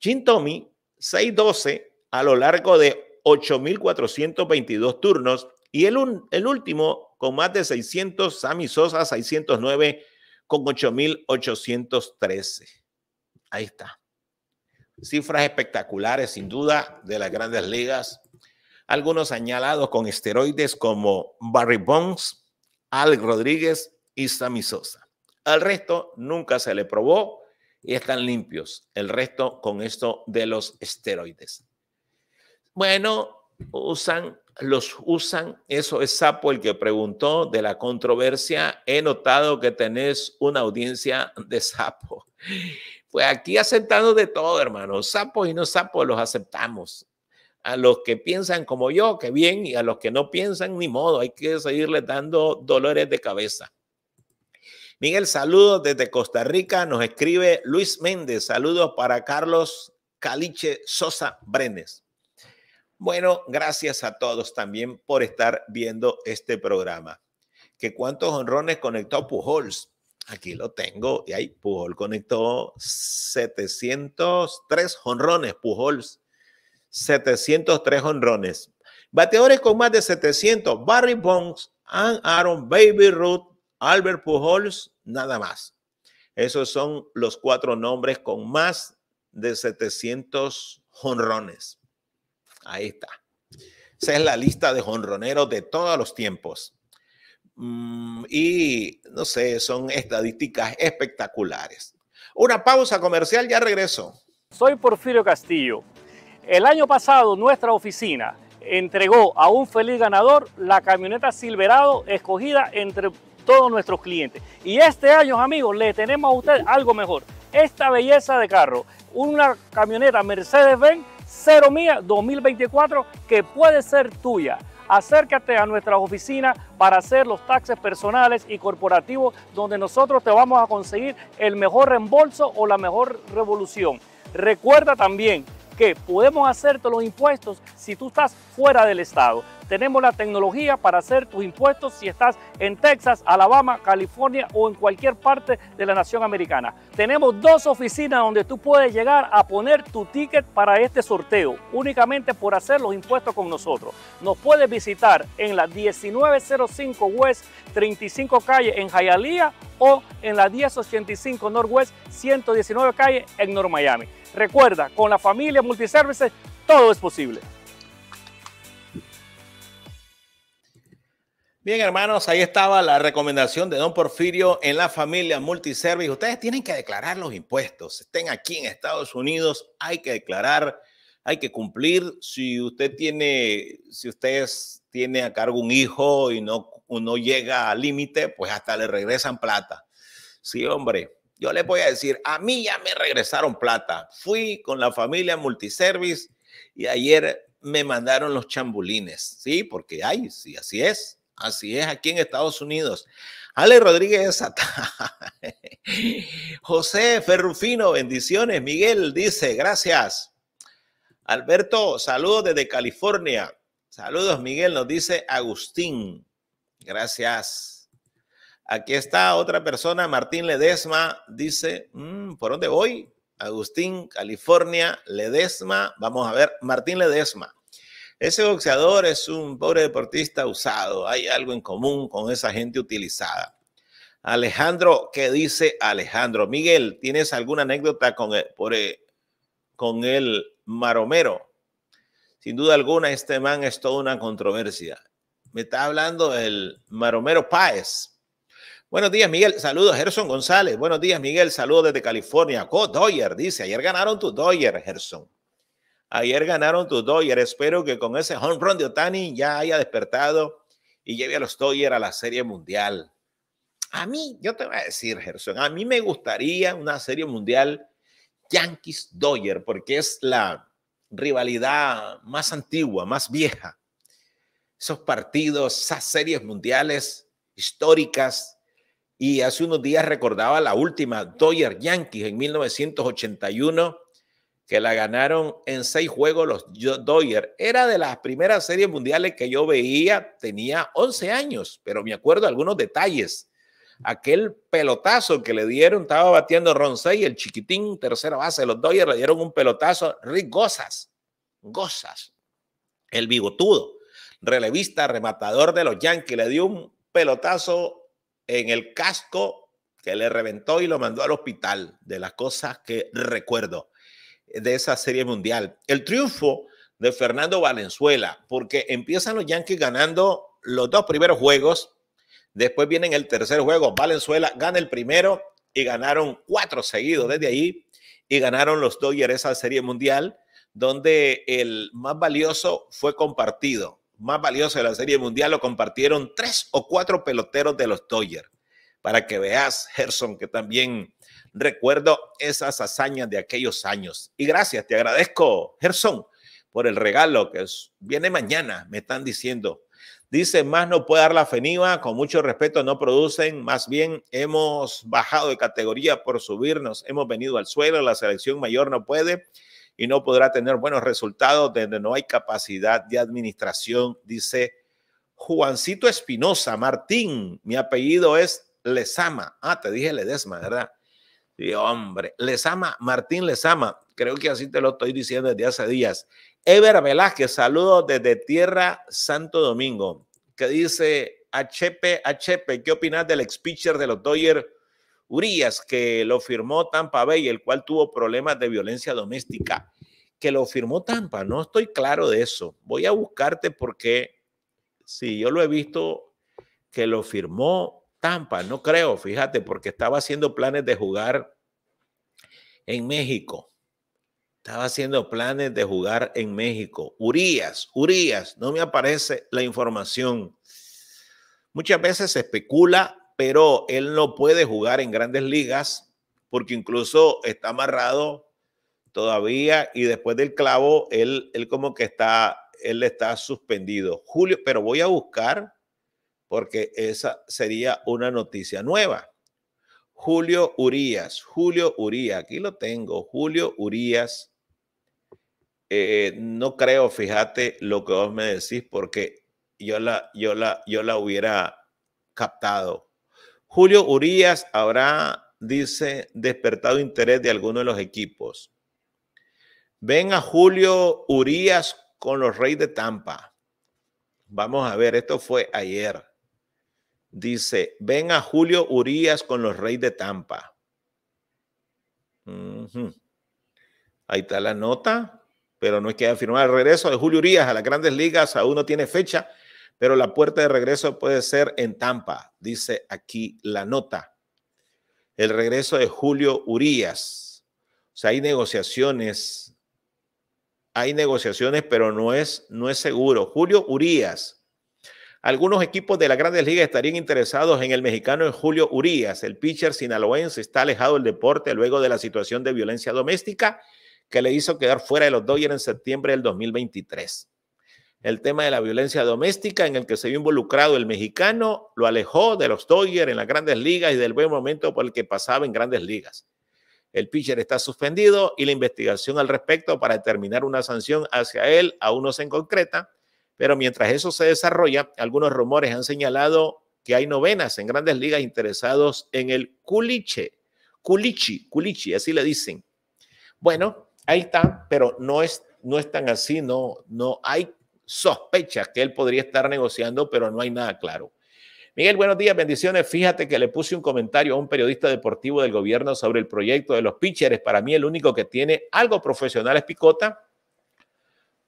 Jim Tommy, 612 a lo largo de 8.422 turnos. Y el, el último, con más de 600, Sammy Sosa, 609 con 8.813. Ahí está. Cifras espectaculares, sin duda, de las grandes ligas. Algunos señalados con esteroides como Barry Bones, Al Rodríguez y Sammy Sosa. Al resto nunca se le probó y están limpios. El resto con esto de los esteroides. Bueno, usan, los usan. Eso es Sapo el que preguntó de la controversia. He notado que tenés una audiencia de Sapo. Pues aquí aceptando de todo, hermano. Sapos y no sapos los aceptamos. A los que piensan como yo, que bien, y a los que no piensan, ni modo. Hay que seguirles dando dolores de cabeza. Miguel, saludos desde Costa Rica. Nos escribe Luis Méndez. Saludos para Carlos Caliche Sosa Brenes. Bueno, gracias a todos también por estar viendo este programa. ¿Qué cuántos honrones conectó Pujols. Aquí lo tengo. Y ahí Pujol conectó 703 honrones. Pujols, 703 honrones. Bateadores con más de 700. Barry Bonds, Ann Aaron, Baby Ruth, Albert Pujols, nada más. Esos son los cuatro nombres con más de 700 honrones. Ahí está. Esa es la lista de honroneros de todos los tiempos. Mm, y no sé, son estadísticas espectaculares. Una pausa comercial, ya regreso. Soy Porfirio Castillo. El año pasado nuestra oficina entregó a un feliz ganador la camioneta Silverado escogida entre todos nuestros clientes. Y este año, amigos, le tenemos a usted algo mejor. Esta belleza de carro, una camioneta Mercedes-Benz Cero Mía 2024 que puede ser tuya acércate a nuestras oficinas para hacer los taxes personales y corporativos donde nosotros te vamos a conseguir el mejor reembolso o la mejor revolución. Recuerda también que podemos hacerte los impuestos si tú estás fuera del Estado. Tenemos la tecnología para hacer tus impuestos si estás en Texas, Alabama, California o en cualquier parte de la nación americana. Tenemos dos oficinas donde tú puedes llegar a poner tu ticket para este sorteo, únicamente por hacer los impuestos con nosotros. Nos puedes visitar en la 1905 West 35 Calle en Hialeah o en la 1085 Northwest 119 Calle en North Miami. Recuerda, con la familia Multiservices todo es posible. Bien, hermanos, ahí estaba la recomendación de don Porfirio en la familia Multiservice. Ustedes tienen que declarar los impuestos. Estén aquí en Estados Unidos, hay que declarar, hay que cumplir. Si usted tiene, si ustedes tiene a cargo un hijo y no, no llega al límite, pues hasta le regresan plata. Sí, hombre, yo les voy a decir, a mí ya me regresaron plata. Fui con la familia Multiservice y ayer me mandaron los chambulines, ¿sí? Porque, hay, sí, así es Así es aquí en Estados Unidos. Ale Rodríguez José Ferrufino, bendiciones. Miguel dice, gracias. Alberto, saludos desde California. Saludos, Miguel, nos dice Agustín. Gracias. Aquí está otra persona, Martín Ledesma, dice, mm, ¿por dónde voy? Agustín, California, Ledesma. Vamos a ver, Martín Ledesma. Ese boxeador es un pobre deportista usado. Hay algo en común con esa gente utilizada. Alejandro, ¿qué dice Alejandro? Miguel, ¿tienes alguna anécdota con el, e, con el maromero? Sin duda alguna, este man es toda una controversia. Me está hablando el maromero Páez. Buenos días, Miguel. Saludos, Gerson González. Buenos días, Miguel. Saludos desde California. Co Doyer dice, ayer ganaron tu Doyer, Gerson. Ayer ganaron tus Dodgers. Espero que con ese home run de Otani ya haya despertado y lleve a los Dodgers a la Serie Mundial. A mí, yo te voy a decir, Gerson, a mí me gustaría una Serie Mundial Yankees-Dodgers porque es la rivalidad más antigua, más vieja. Esos partidos, esas series mundiales históricas. Y hace unos días recordaba la última dodgers Yankees en 1981 que la ganaron en seis juegos los Dodgers. Era de las primeras series mundiales que yo veía, tenía 11 años, pero me acuerdo algunos detalles. Aquel pelotazo que le dieron, estaba batiendo Ronsey, el chiquitín, tercera base de los Dodgers, le dieron un pelotazo, Rick Gozas, Gozas, el bigotudo, relevista, rematador de los Yankees, le dio un pelotazo en el casco que le reventó y lo mandó al hospital, de las cosas que recuerdo de esa serie mundial. El triunfo de Fernando Valenzuela, porque empiezan los Yankees ganando los dos primeros juegos, después vienen el tercer juego, Valenzuela gana el primero y ganaron cuatro seguidos desde ahí y ganaron los Dodgers esa serie mundial, donde el más valioso fue compartido. Más valioso de la serie mundial lo compartieron tres o cuatro peloteros de los Dodgers. Para que veas, Gerson, que también recuerdo esas hazañas de aquellos años. Y gracias, te agradezco, Gerson, por el regalo que viene mañana, me están diciendo. Dice, más no puede dar la FENIVA, con mucho respeto no producen, más bien hemos bajado de categoría por subirnos, hemos venido al suelo, la selección mayor no puede y no podrá tener buenos resultados donde no hay capacidad de administración, dice Juancito Espinosa, Martín, mi apellido es Lezama. Ah, te dije Ledesma, ¿verdad? y hombre, ama, Martín ama, creo que así te lo estoy diciendo desde hace días. Ever Velázquez, saludos desde Tierra Santo Domingo, que dice, HP, HP, ¿qué opinas del ex pitcher de los Dodgers, Urias, que lo firmó Tampa Bay, el cual tuvo problemas de violencia doméstica? Que lo firmó Tampa, no estoy claro de eso. Voy a buscarte porque si yo lo he visto que lo firmó Tampa, no creo, fíjate, porque estaba haciendo planes de jugar en México. Estaba haciendo planes de jugar en México. Urias, Urias, no me aparece la información. Muchas veces se especula, pero él no puede jugar en grandes ligas porque incluso está amarrado todavía y después del clavo, él, él como que está, él está suspendido. Julio, pero voy a buscar porque esa sería una noticia nueva. Julio Urías, Julio Urías, aquí lo tengo, Julio Urías. Eh, no creo, fíjate lo que vos me decís, porque yo la, yo la, yo la hubiera captado. Julio Urías habrá, dice, despertado interés de alguno de los equipos. Ven a Julio Urías con los Reyes de Tampa. Vamos a ver, esto fue ayer dice, ven a Julio urías con los Reyes de Tampa. Ahí está la nota, pero no es que haya firmado el regreso de Julio urías a las grandes ligas, aún no tiene fecha, pero la puerta de regreso puede ser en Tampa, dice aquí la nota. El regreso de Julio Urías. O sea, hay negociaciones, hay negociaciones, pero no es, no es seguro. Julio urías algunos equipos de las Grandes Ligas estarían interesados en el mexicano Julio Urías. El pitcher sinaloense está alejado del deporte luego de la situación de violencia doméstica que le hizo quedar fuera de los Dodgers en septiembre del 2023. El tema de la violencia doméstica en el que se vio involucrado el mexicano lo alejó de los Dodgers en las grandes ligas y del buen momento por el que pasaba en grandes ligas. El pitcher está suspendido y la investigación al respecto para determinar una sanción hacia él aún no se concreta, pero mientras eso se desarrolla, algunos rumores han señalado que hay novenas en grandes ligas interesados en el culiche. Culichi, culichi, así le dicen. Bueno, ahí está, pero no es, no es tan así, no, no hay sospechas que él podría estar negociando, pero no hay nada claro. Miguel, buenos días, bendiciones. Fíjate que le puse un comentario a un periodista deportivo del gobierno sobre el proyecto de los pitchers. Para mí, el único que tiene algo profesional es Picota,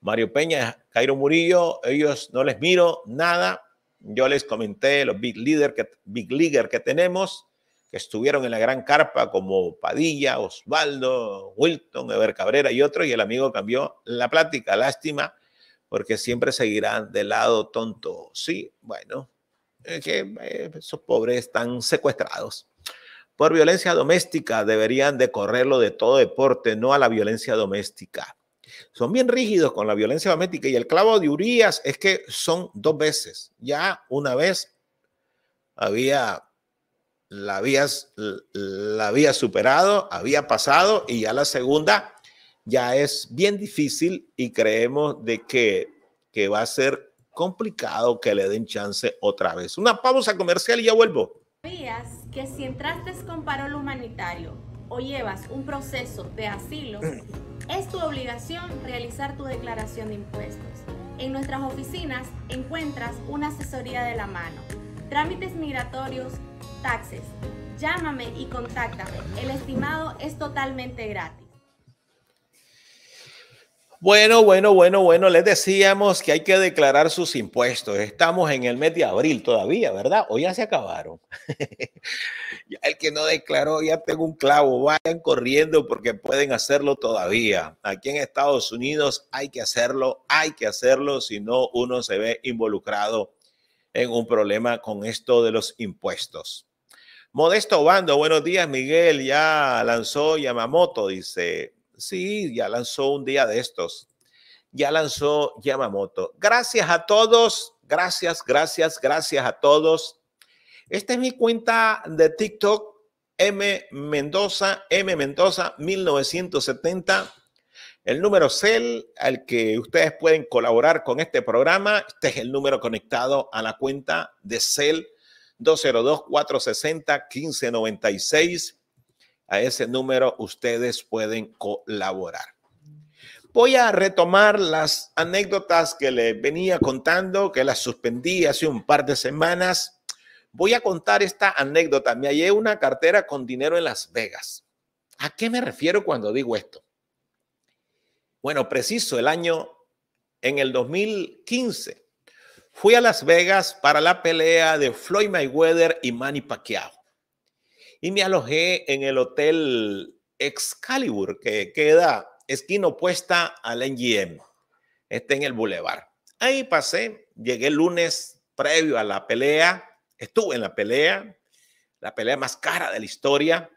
Mario Peña, Cairo Murillo, ellos no les miro nada. Yo les comenté los big leader que, big que tenemos, que estuvieron en la gran carpa como Padilla, Osvaldo, Wilton, Ever Cabrera y otro y el amigo cambió la plática. Lástima, porque siempre seguirán de lado tonto. Sí, bueno, que eh, esos pobres están secuestrados. Por violencia doméstica deberían de correrlo de todo deporte, no a la violencia doméstica. Son bien rígidos con la violencia doméstica y el clavo de Urias es que son dos veces. Ya una vez había la la había superado, había pasado y ya la segunda ya es bien difícil y creemos de que, que va a ser complicado que le den chance otra vez. Una pausa comercial y ya vuelvo. Urias, que si entraste con parol humanitario o llevas un proceso de asilo, es tu obligación realizar tu declaración de impuestos. En nuestras oficinas encuentras una asesoría de la mano, trámites migratorios, taxes. Llámame y contáctame. El estimado es totalmente gratis. Bueno, bueno, bueno, bueno, les decíamos que hay que declarar sus impuestos. Estamos en el mes de abril todavía, ¿verdad? O ya se acabaron. el que no declaró, ya tengo un clavo, vayan corriendo porque pueden hacerlo todavía. Aquí en Estados Unidos hay que hacerlo, hay que hacerlo, si no uno se ve involucrado en un problema con esto de los impuestos. Modesto Bando, buenos días Miguel, ya lanzó Yamamoto, dice, Sí, ya lanzó un día de estos. Ya lanzó Yamamoto. Gracias a todos. Gracias, gracias, gracias a todos. Esta es mi cuenta de TikTok, M Mendoza, M Mendoza 1970. El número CEL al que ustedes pueden colaborar con este programa. Este es el número conectado a la cuenta de CEL 202-460-1596. A ese número ustedes pueden colaborar. Voy a retomar las anécdotas que les venía contando, que las suspendí hace un par de semanas. Voy a contar esta anécdota. Me hallé una cartera con dinero en Las Vegas. ¿A qué me refiero cuando digo esto? Bueno, preciso, el año en el 2015 fui a Las Vegas para la pelea de Floyd Mayweather y Manny Pacquiao y me alojé en el hotel Excalibur, que queda esquina opuesta al MGM, está en el Boulevard. Ahí pasé, llegué el lunes previo a la pelea, estuve en la pelea, la pelea más cara de la historia.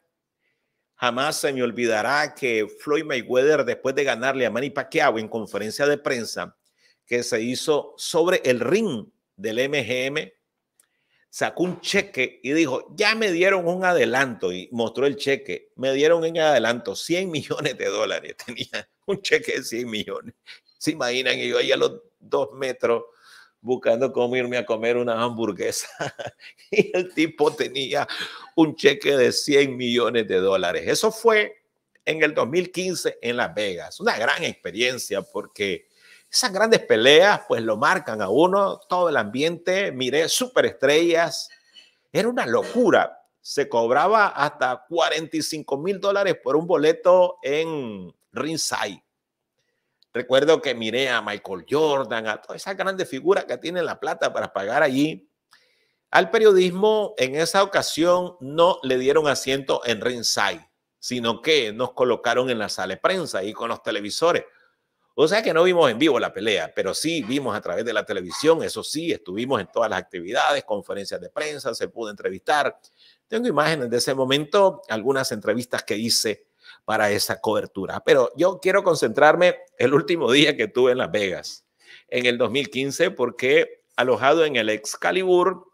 Jamás se me olvidará que Floyd Mayweather, después de ganarle a Manny Pacquiao en conferencia de prensa que se hizo sobre el ring del MGM, sacó un cheque y dijo, ya me dieron un adelanto y mostró el cheque, me dieron en adelanto 100 millones de dólares, tenía un cheque de 100 millones. Se imaginan, y yo ahí a los dos metros buscando cómo irme a comer una hamburguesa y el tipo tenía un cheque de 100 millones de dólares. Eso fue en el 2015 en Las Vegas, una gran experiencia porque esas grandes peleas, pues lo marcan a uno, todo el ambiente, miré estrellas. era una locura. Se cobraba hasta 45 mil dólares por un boleto en Ringside. Recuerdo que miré a Michael Jordan, a todas esas grandes figuras que tiene la plata para pagar allí. Al periodismo en esa ocasión no le dieron asiento en Ringside, sino que nos colocaron en la sala de prensa y con los televisores. O sea que no vimos en vivo la pelea, pero sí vimos a través de la televisión, eso sí, estuvimos en todas las actividades, conferencias de prensa, se pudo entrevistar. Tengo imágenes de ese momento, algunas entrevistas que hice para esa cobertura, pero yo quiero concentrarme el último día que tuve en Las Vegas, en el 2015, porque alojado en el Excalibur,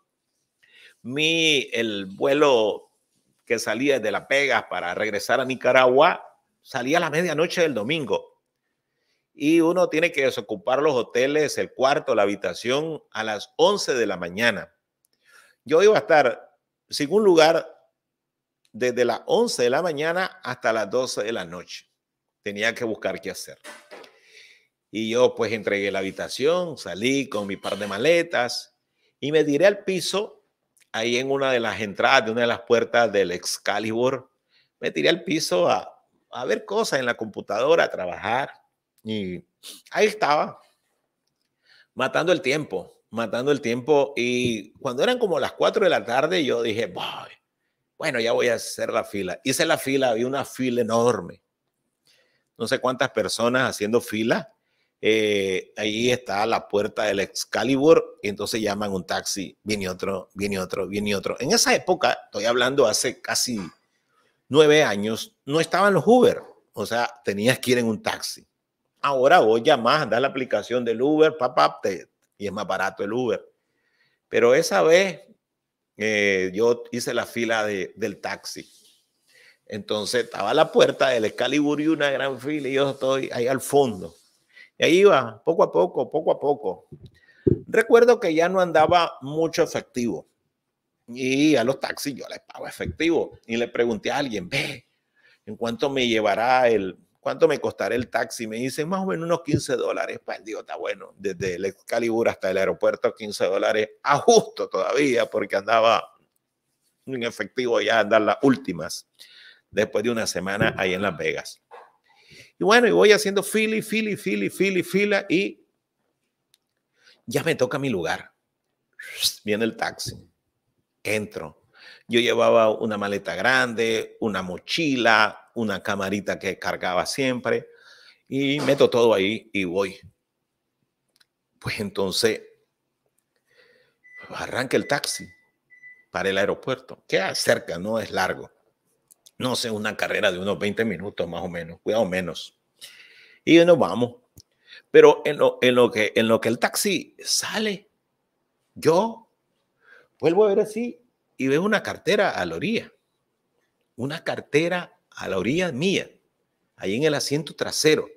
mi, el vuelo que salía de Las Vegas para regresar a Nicaragua salía a la medianoche del domingo y uno tiene que desocupar los hoteles, el cuarto, la habitación a las 11 de la mañana. Yo iba a estar sin un lugar desde las 11 de la mañana hasta las 12 de la noche. Tenía que buscar qué hacer. Y yo pues entregué la habitación, salí con mi par de maletas y me diré al piso, ahí en una de las entradas de una de las puertas del Excalibur, me tiré al piso a, a ver cosas en la computadora, a trabajar. Y ahí estaba, matando el tiempo, matando el tiempo. Y cuando eran como las 4 de la tarde, yo dije, bueno, ya voy a hacer la fila. Hice la fila, había una fila enorme. No sé cuántas personas haciendo fila. Eh, ahí está la puerta del Excalibur, y entonces llaman un taxi, viene otro, viene otro, viene otro. En esa época, estoy hablando hace casi nueve años, no estaban los Uber, o sea, tenías que ir en un taxi. Ahora a más, da la aplicación del Uber, papá, y es más barato el Uber. Pero esa vez eh, yo hice la fila del taxi. Entonces estaba la puerta del Excalibur y una gran fila y yo estoy ahí al fondo. Y ahí iba, poco a poco, poco a poco. Recuerdo que ya no andaba mucho efectivo. Y a los taxis yo les pago efectivo. Y le pregunté a alguien, ve, ¿en cuánto me llevará el, ¿cuánto me costará el taxi? Me dicen más o menos unos 15 dólares. Pues digo, está bueno, desde el Excalibur hasta el aeropuerto, 15 dólares a justo todavía, porque andaba en efectivo ya a las últimas después de una semana ahí en Las Vegas. Y bueno, y voy haciendo fili, fili, fili, fili, fila y ya me toca mi lugar. Viene el taxi. Entro. Yo llevaba una maleta grande, una mochila, una camarita que cargaba siempre y meto todo ahí y voy. Pues entonces arranca el taxi para el aeropuerto. Queda cerca, no es largo. No sé, una carrera de unos 20 minutos más o menos, cuidado menos. Y nos vamos. Pero en lo, en lo, que, en lo que el taxi sale, yo vuelvo a ver así y veo una cartera a la orilla. Una cartera a la orilla mía, ahí en el asiento trasero.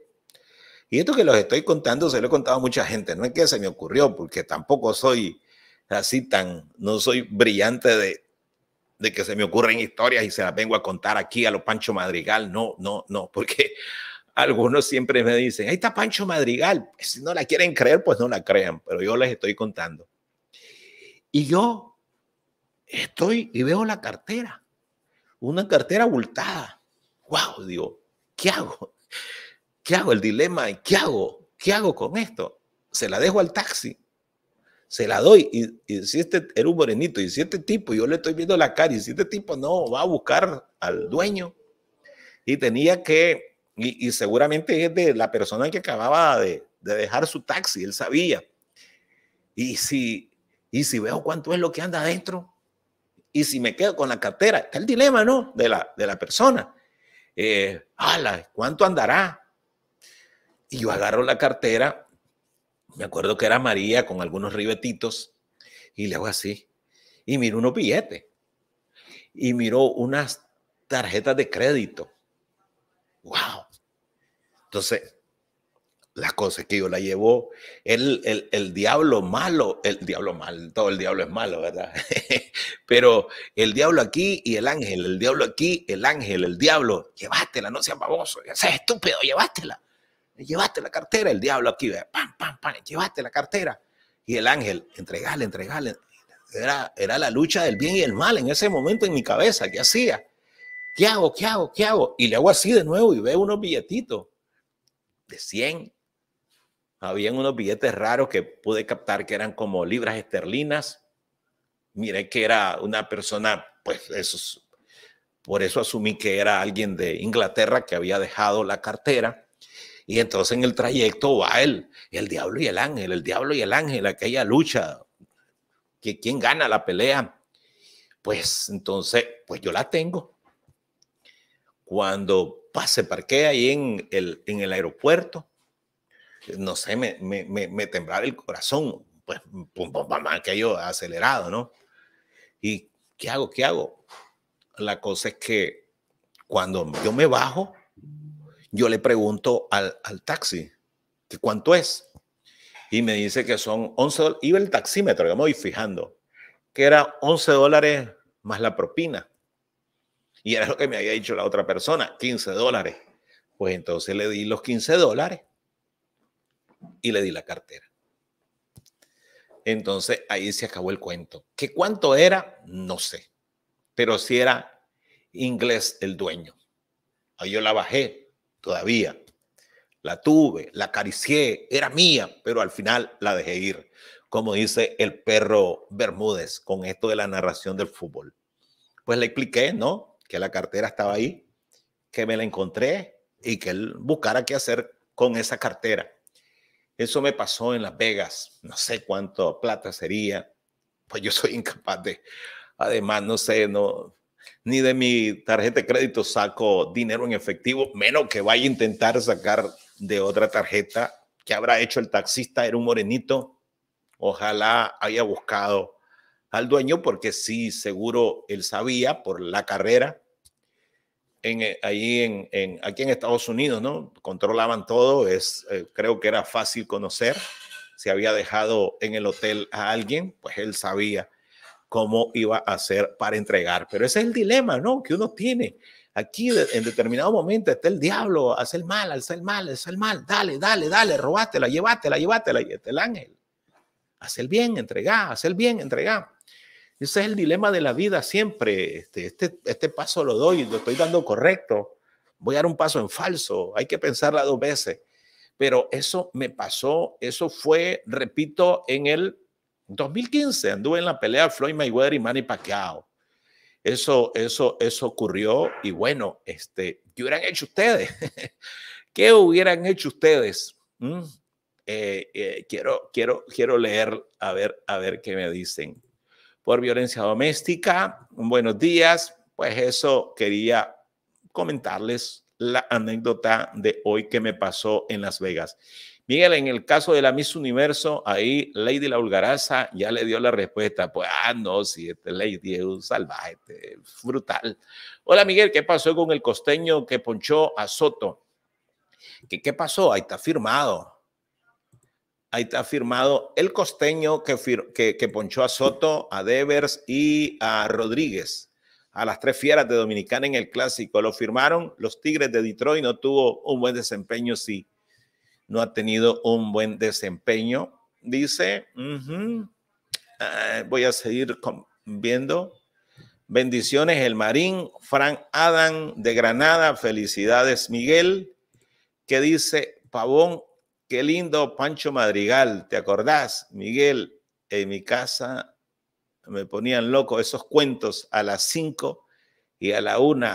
Y esto que los estoy contando se lo he contado a mucha gente, no es que se me ocurrió, porque tampoco soy así tan, no soy brillante de, que se me ocurren historias y se las vengo a contar aquí a los Pancho Madrigal. No, no, no, porque algunos siempre me dicen, ahí está Pancho Madrigal. Pues, si no la quieren creer, pues no la crean, pero yo les estoy contando. Y yo estoy y veo la cartera, una cartera abultada. ¡Wow! Digo, ¿qué hago? ¿Qué hago? El dilema, ¿qué hago? ¿Qué hago con esto? Se la dejo al taxi, se la doy. Y, y si este era un morenito, y si este tipo, yo le estoy viendo la cara, y si este tipo no, va a buscar al dueño. Y tenía que, y, seguramente es de la persona que acababa de, dejar su taxi, él sabía. Y si, y si veo cuánto es lo que anda adentro, y si me quedo con la cartera. Está el dilema, ¿no? De la, de la persona. Eh, ¿cuánto andará? Y yo agarro la cartera, me acuerdo que era María con algunos ribetitos, y le hago así, y miro unos billetes, y miro unas tarjetas de crédito. ¡Wow! Entonces, las cosas que yo la llevó. El, diablo malo, el diablo mal, todo el diablo es malo, ¿verdad? Pero el diablo aquí y el ángel, el diablo aquí, el ángel, el diablo, Llevátela, no seas baboso, ya seas estúpido, llevátela. Llévate la cartera, el diablo aquí, pam, pam, pam, llevaste la cartera. Y el ángel, entregale, entregale. Era, era la lucha del bien y el mal en ese momento en mi cabeza, ¿qué hacía? ¿Qué hago? ¿Qué hago? ¿Qué hago? Y le hago así de nuevo y veo unos billetitos de 100, habían unos billetes raros que pude captar que eran como libras esterlinas. Miré que era una persona, pues eso, por eso asumí que era alguien de Inglaterra que había dejado la cartera. Y entonces en el trayecto va él, el diablo y el ángel, el diablo y el ángel, aquella lucha, que quién gana la pelea. Pues entonces, pues yo la tengo. Cuando pase, parqué ahí en el, en el aeropuerto, no sé, me, me, me, temblaba el corazón, pues, pum, pum, que yo acelerado, ¿no? ¿Y qué hago? ¿Qué hago? La cosa es que cuando yo me bajo, yo le pregunto al, al taxi, ¿cuánto es? Y me dice que son 11 dólares, iba el taxímetro, yo me voy fijando, que era 11 dólares más la propina. Y era lo que me había dicho la otra persona, 15 dólares. Pues entonces le di los 15 dólares y le di la cartera. Entonces ahí se acabó el cuento. que cuánto era? No sé. Pero si era inglés el dueño. Ahí yo la bajé todavía. La tuve, la acaricié, era mía, pero al final la dejé ir. Como dice el perro Bermúdez con esto de la narración del fútbol. Pues le expliqué, ¿no? Que la cartera estaba ahí, que me la encontré y que él buscara qué hacer con esa cartera. Eso me pasó en Las Vegas, no sé cuánto plata sería, pues yo soy incapaz de, además, no sé, no, ni de mi tarjeta de crédito saco dinero en efectivo, menos que vaya a intentar sacar de otra tarjeta. que habrá hecho el taxista? Era un morenito. Ojalá haya buscado al dueño porque sí, seguro él sabía por la carrera en, eh, ahí en, en, aquí en Estados Unidos, ¿no? Controlaban todo, es, eh, creo que era fácil conocer. Si había dejado en el hotel a alguien, pues él sabía cómo iba a hacer para entregar. Pero ese es el dilema, ¿no? Que uno tiene. Aquí en determinado momento está el diablo, hace el mal, hace el mal, hace el mal, dale, dale, dale, robátela, llévatela, llévatela, y el ángel. Hace el bien, entrega, hace el bien, entrega. Ese es el dilema de la vida siempre. Este, este, este, paso lo doy, lo estoy dando correcto. Voy a dar un paso en falso. Hay que pensarla dos veces. Pero eso me pasó. Eso fue, repito, en el 2015. Anduve en la pelea Floyd Mayweather y Manny Pacquiao. Eso, eso, eso ocurrió. Y bueno, este, ¿qué hubieran hecho ustedes? ¿Qué hubieran hecho ustedes? Mm, eh, eh, quiero, quiero, quiero leer a ver, a ver qué me dicen por violencia doméstica. Buenos días. Pues eso quería comentarles la anécdota de hoy que me pasó en Las Vegas. Miguel, en el caso de la Miss Universo, ahí Lady La Hulgaraza ya le dio la respuesta. Pues, ah, no, si esta Lady es un salvaje, brutal. Hola, Miguel, ¿qué pasó con el costeño que ponchó a Soto? ¿Qué, qué pasó? Ahí está firmado. Ahí está firmado el costeño que, ponchó a Soto, a Devers y a Rodríguez, a las tres fieras de Dominicana en el clásico. Lo firmaron los Tigres de Detroit, no tuvo un buen desempeño, sí, no ha tenido un buen desempeño. Dice, eh, voy a seguir viendo. Bendiciones, el Marín, Frank Adam de Granada, felicidades, Miguel, ¿Qué dice, Pavón Qué lindo Pancho Madrigal, ¿te acordás? Miguel, en mi casa me ponían loco esos cuentos a las 5 y a la 1,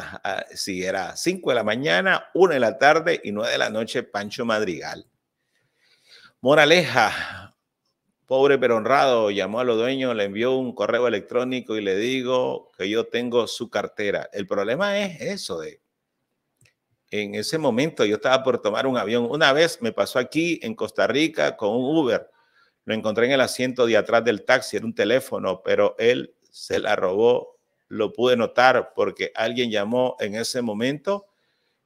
si era 5 de la mañana, 1 de la tarde y 9 de la noche, Pancho Madrigal. Moraleja, pobre pero honrado, llamó a los dueños, le envió un correo electrónico y le digo que yo tengo su cartera. El problema es eso de en ese momento yo estaba por tomar un avión. Una vez me pasó aquí en Costa Rica con un Uber. Lo encontré en el asiento de atrás del taxi, era un teléfono, pero él se la robó. Lo pude notar porque alguien llamó en ese momento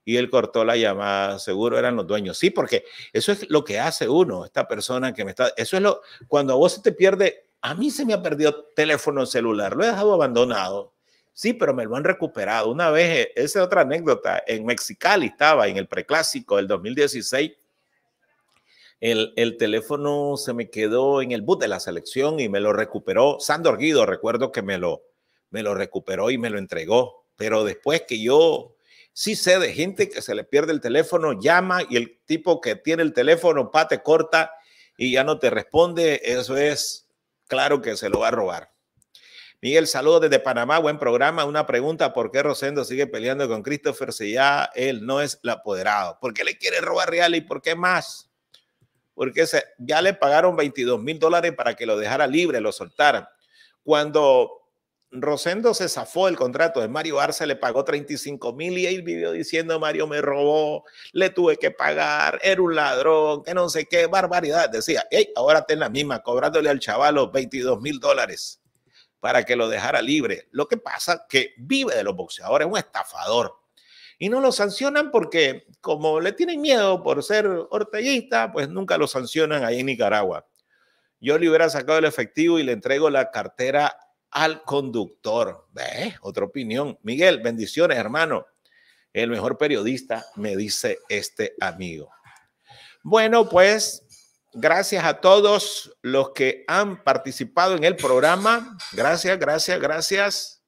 y él cortó la llamada. Seguro eran los dueños. Sí, porque eso es lo que hace uno, esta persona que me está. Eso es lo. Cuando a vos se te pierde, a mí se me ha perdido teléfono celular, lo he dejado abandonado Sí, pero me lo han recuperado. Una vez, e, esa es otra anécdota, en Mexicali estaba en el preclásico del 2016. El, teléfono se me quedó en el bus de la selección y me lo recuperó Sandor Guido, recuerdo que me lo, me lo recuperó y me lo entregó. Pero después que yo sí sé de gente que se le pierde el teléfono, llama y el tipo que tiene el teléfono, pate corta y ya no te responde, eso es claro que se lo va a robar. Miguel, saludos desde Panamá, buen programa. Una pregunta, ¿por qué Rosendo sigue peleando con Christopher si ya él no es el apoderado? ¿Por qué le quiere robar Real y por qué más? Porque ya le pagaron 22 mil dólares para que lo dejara libre, lo soltara. Cuando Rosendo se zafó el contrato de Mario Arce, le pagó 35 mil y él vivió diciendo, Mario me robó, le tuve que pagar, era un ladrón, que no sé qué, barbaridad. Decía, hey, ahora ten la misma, cobrándole al chaval los 22 mil dólares para que lo dejara libre. Lo que pasa que vive de los boxeadores, un estafador. Y no lo sancionan porque como le tienen miedo por ser orteguista, pues nunca lo sancionan ahí en Nicaragua. Yo le hubiera sacado el efectivo y le entrego la cartera al conductor. Ve, Otra opinión. Miguel, bendiciones, hermano. El mejor periodista, me dice este amigo. Bueno, pues Gracias a todos los que han participado en el programa. Gracias, gracias, gracias.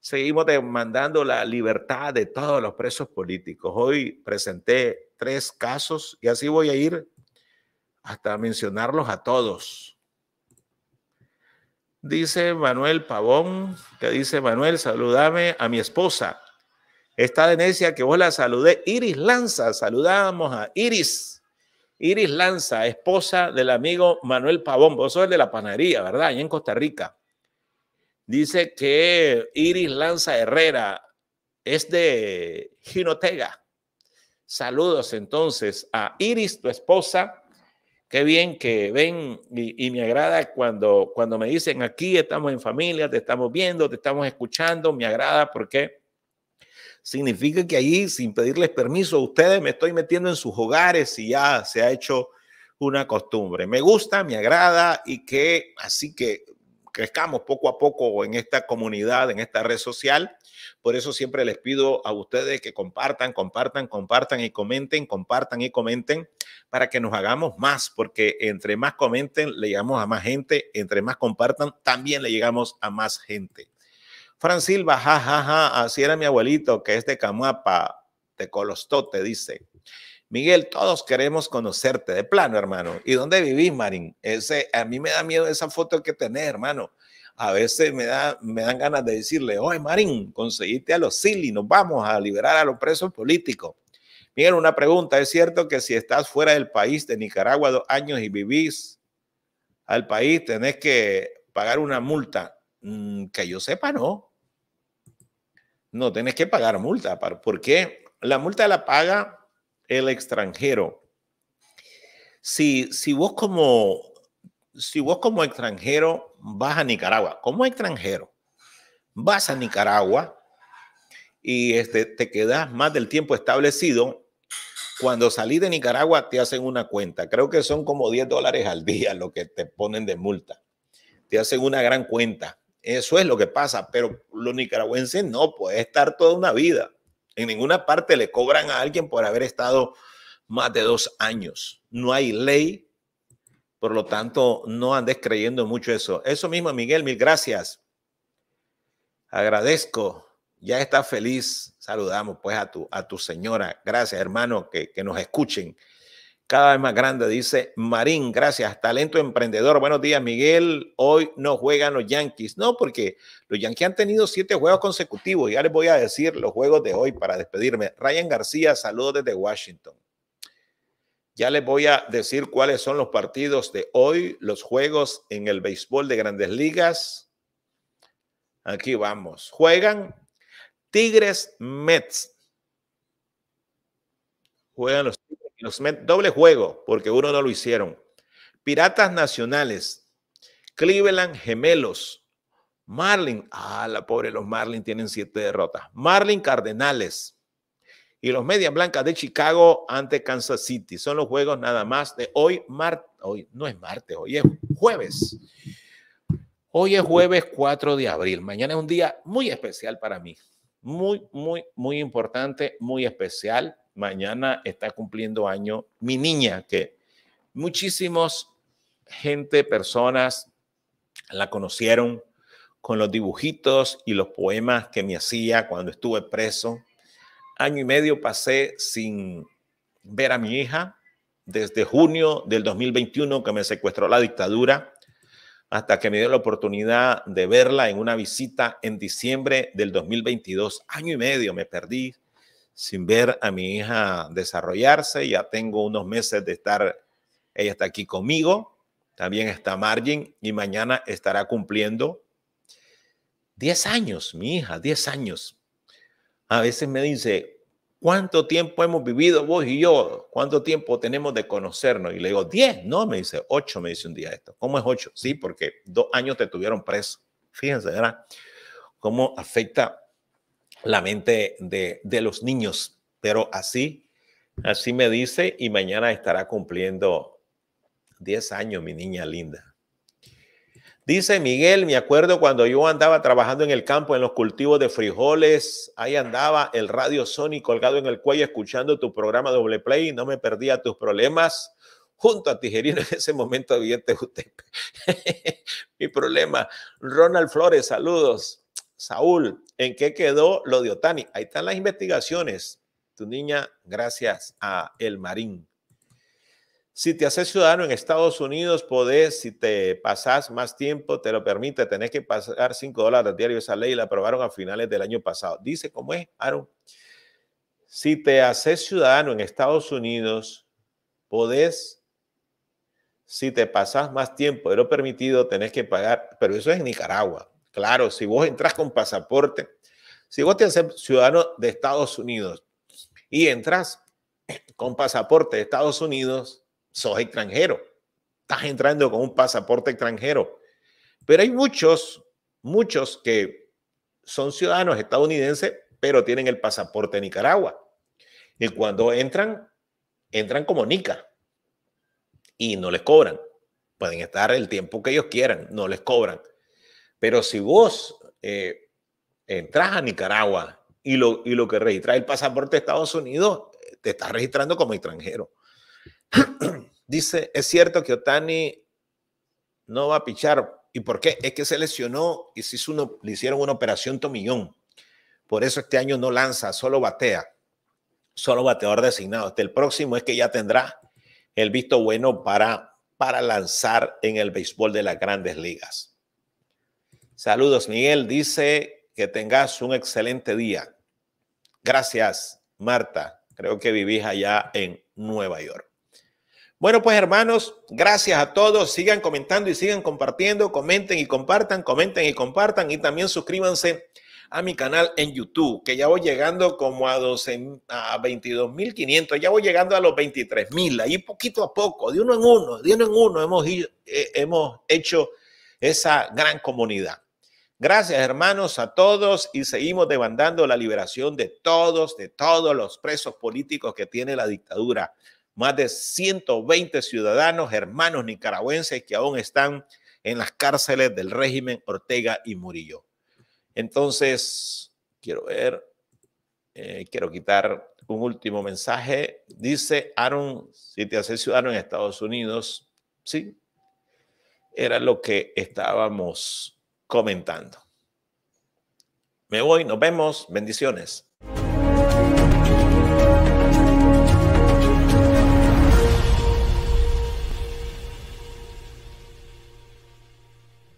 Seguimos demandando la libertad de todos los presos políticos. Hoy presenté tres casos y así voy a ir hasta mencionarlos a todos. Dice Manuel Pavón, que dice Manuel, saludame a mi esposa. Está de necia que vos la saludé. Iris Lanza, saludamos a Iris. Iris Lanza, esposa del amigo Manuel Pavón, vos sos de la panadería, ¿verdad? Allá en Costa Rica. Dice que Iris Lanza Herrera es de Ginotega. Saludos entonces a Iris, tu esposa. Qué bien que ven y, y, me agrada cuando, cuando me dicen aquí estamos en familia, te estamos viendo, te estamos escuchando, me agrada porque significa que ahí, sin pedirles permiso a ustedes, me estoy metiendo en sus hogares y ya se ha hecho una costumbre. Me gusta, me agrada y que así que crezcamos poco a poco en esta comunidad, en esta red social. Por eso siempre les pido a ustedes que compartan, compartan, compartan y comenten, compartan y comenten para que nos hagamos más, porque entre más comenten, le llegamos a más gente, entre más compartan, también le llegamos a más gente. Fran Silva, jajaja, ja, ja, así era mi abuelito, que es de Camapa, de te dice. Miguel, todos queremos conocerte de plano, hermano. ¿Y dónde vivís, Marín? Ese, a mí me da miedo esa foto que tenés, hermano. A veces me, da, me dan ganas de decirle, oye, Marín, conseguiste a los silly, nos vamos a liberar a los presos políticos. Miguel, una pregunta. ¿Es cierto que si estás fuera del país de Nicaragua dos años y vivís al país, tenés que pagar una multa? Mm, que yo sepa, no. No, tenés que pagar multa. porque La multa la paga el extranjero. Si, si, vos como, si vos como extranjero vas a Nicaragua, como extranjero, vas a Nicaragua y este, te quedas más del tiempo establecido, cuando salís de Nicaragua te hacen una cuenta. Creo que son como 10 dólares al día lo que te ponen de multa. Te hacen una gran cuenta eso es lo que pasa, pero los nicaragüenses no puede estar toda una vida. En ninguna parte le cobran a alguien por haber estado más de dos años. No hay ley, por lo tanto, no andes creyendo mucho eso. Eso mismo, Miguel, mil gracias. Agradezco. Ya está feliz. Saludamos pues a tu, a tu señora. Gracias, hermano, que, que nos escuchen cada vez más grande, dice Marín. Gracias, talento emprendedor. Buenos días, Miguel. Hoy no juegan los Yankees. No, porque los Yankees han tenido siete juegos consecutivos. Ya les voy a decir los juegos de hoy para despedirme. Ryan García, saludos desde Washington. Ya les voy a decir cuáles son los partidos de hoy, los juegos en el béisbol de grandes ligas. Aquí vamos. Juegan Tigres Mets. Juegan los los doble juego, porque uno no lo hicieron. Piratas Nacionales, Cleveland Gemelos, Marlin, ah, la pobre, los Marlin tienen siete derrotas. Marlin Cardenales y los Medias Blancas de Chicago ante Kansas City. Son los juegos nada más de hoy, martes, hoy no es martes, hoy es jueves. Hoy es jueves 4 de abril. Mañana es un día muy especial para mí. Muy, muy, muy importante, muy especial mañana está cumpliendo año mi niña, que muchísimos gente, personas la conocieron con los dibujitos y los poemas que me hacía cuando estuve preso. Año y medio pasé sin ver a mi hija, desde junio del 2021 que me secuestró la dictadura, hasta que me dio la oportunidad de verla en una visita en diciembre del 2022. Año y medio me perdí sin ver a mi hija desarrollarse. Ya tengo unos meses de estar, ella está aquí conmigo, también está Margin y mañana estará cumpliendo 10 años, mi hija, 10 años. A veces me dice, ¿cuánto tiempo hemos vivido vos y yo? ¿Cuánto tiempo tenemos de conocernos? Y le digo, 10, no, me dice, 8, me dice un día esto. ¿Cómo es 8? Sí, porque dos años te tuvieron preso. Fíjense, ¿verdad? Cómo afecta la mente de, de los niños. Pero así, así me dice y mañana estará cumpliendo 10 años mi niña linda. Dice Miguel, me acuerdo cuando yo andaba trabajando en el campo en los cultivos de frijoles, ahí andaba el radio Sony colgado en el cuello escuchando tu programa Doble Play, no me perdía tus problemas. Junto a Tijerino en ese momento evidente usted. Mi problema. Ronald Flores, saludos. Saúl, ¿en qué quedó lo de Otani? Ahí están las investigaciones. Tu niña, gracias a El Marín. Si te haces ciudadano en Estados Unidos, podés, si te pasas más tiempo, te lo permite, tenés que pasar 5 dólares diarios. Esa ley la aprobaron a finales del año pasado. Dice, ¿cómo es, Aaron? Si te haces ciudadano en Estados Unidos, podés, si te pasas más tiempo de lo permitido, tenés que pagar, pero eso es en Nicaragua. Claro, si vos entras con pasaporte, si vos te haces ciudadano de Estados Unidos y entras con pasaporte de Estados Unidos, sos extranjero. Estás entrando con un pasaporte extranjero. Pero hay muchos, muchos que son ciudadanos estadounidenses, pero tienen el pasaporte de Nicaragua. Y cuando entran, entran como nica y no les cobran. Pueden estar el tiempo que ellos quieran, no les cobran. Pero si vos eh, entras a Nicaragua y lo, y lo que registras el pasaporte de Estados Unidos, eh, te estás registrando como extranjero. Dice, es cierto que Otani no va a pichar. ¿Y por qué? Es que se lesionó y se le hicieron una operación tomillón. Por eso este año no lanza, solo batea. Solo bateador designado. Hasta el próximo es que ya tendrá el visto bueno para, para lanzar en el béisbol de las grandes ligas. Saludos, Miguel. Dice que tengas un excelente día. Gracias, Marta. Creo que vivís allá en Nueva York. Bueno, pues hermanos, gracias a todos. Sigan comentando y sigan compartiendo. Comenten y compartan, comenten y compartan. Y también suscríbanse a mi canal en YouTube, que ya voy llegando como a, a 22.500, ya voy llegando a los 23.000, ahí poquito a poco, de uno en uno, de uno en uno hemos eh, hecho esa gran comunidad. Gracias, hermanos, a todos y seguimos demandando la liberación de todos, de todos los presos políticos que tiene la dictadura. Más de 120 ciudadanos, hermanos nicaragüenses que aún están en las cárceles del régimen Ortega y Murillo. Entonces, quiero ver, eh, quiero quitar un último mensaje. Dice Aaron, si te haces ciudadano en Estados Unidos, sí, era lo que estábamos comentando. Me voy, nos vemos, bendiciones.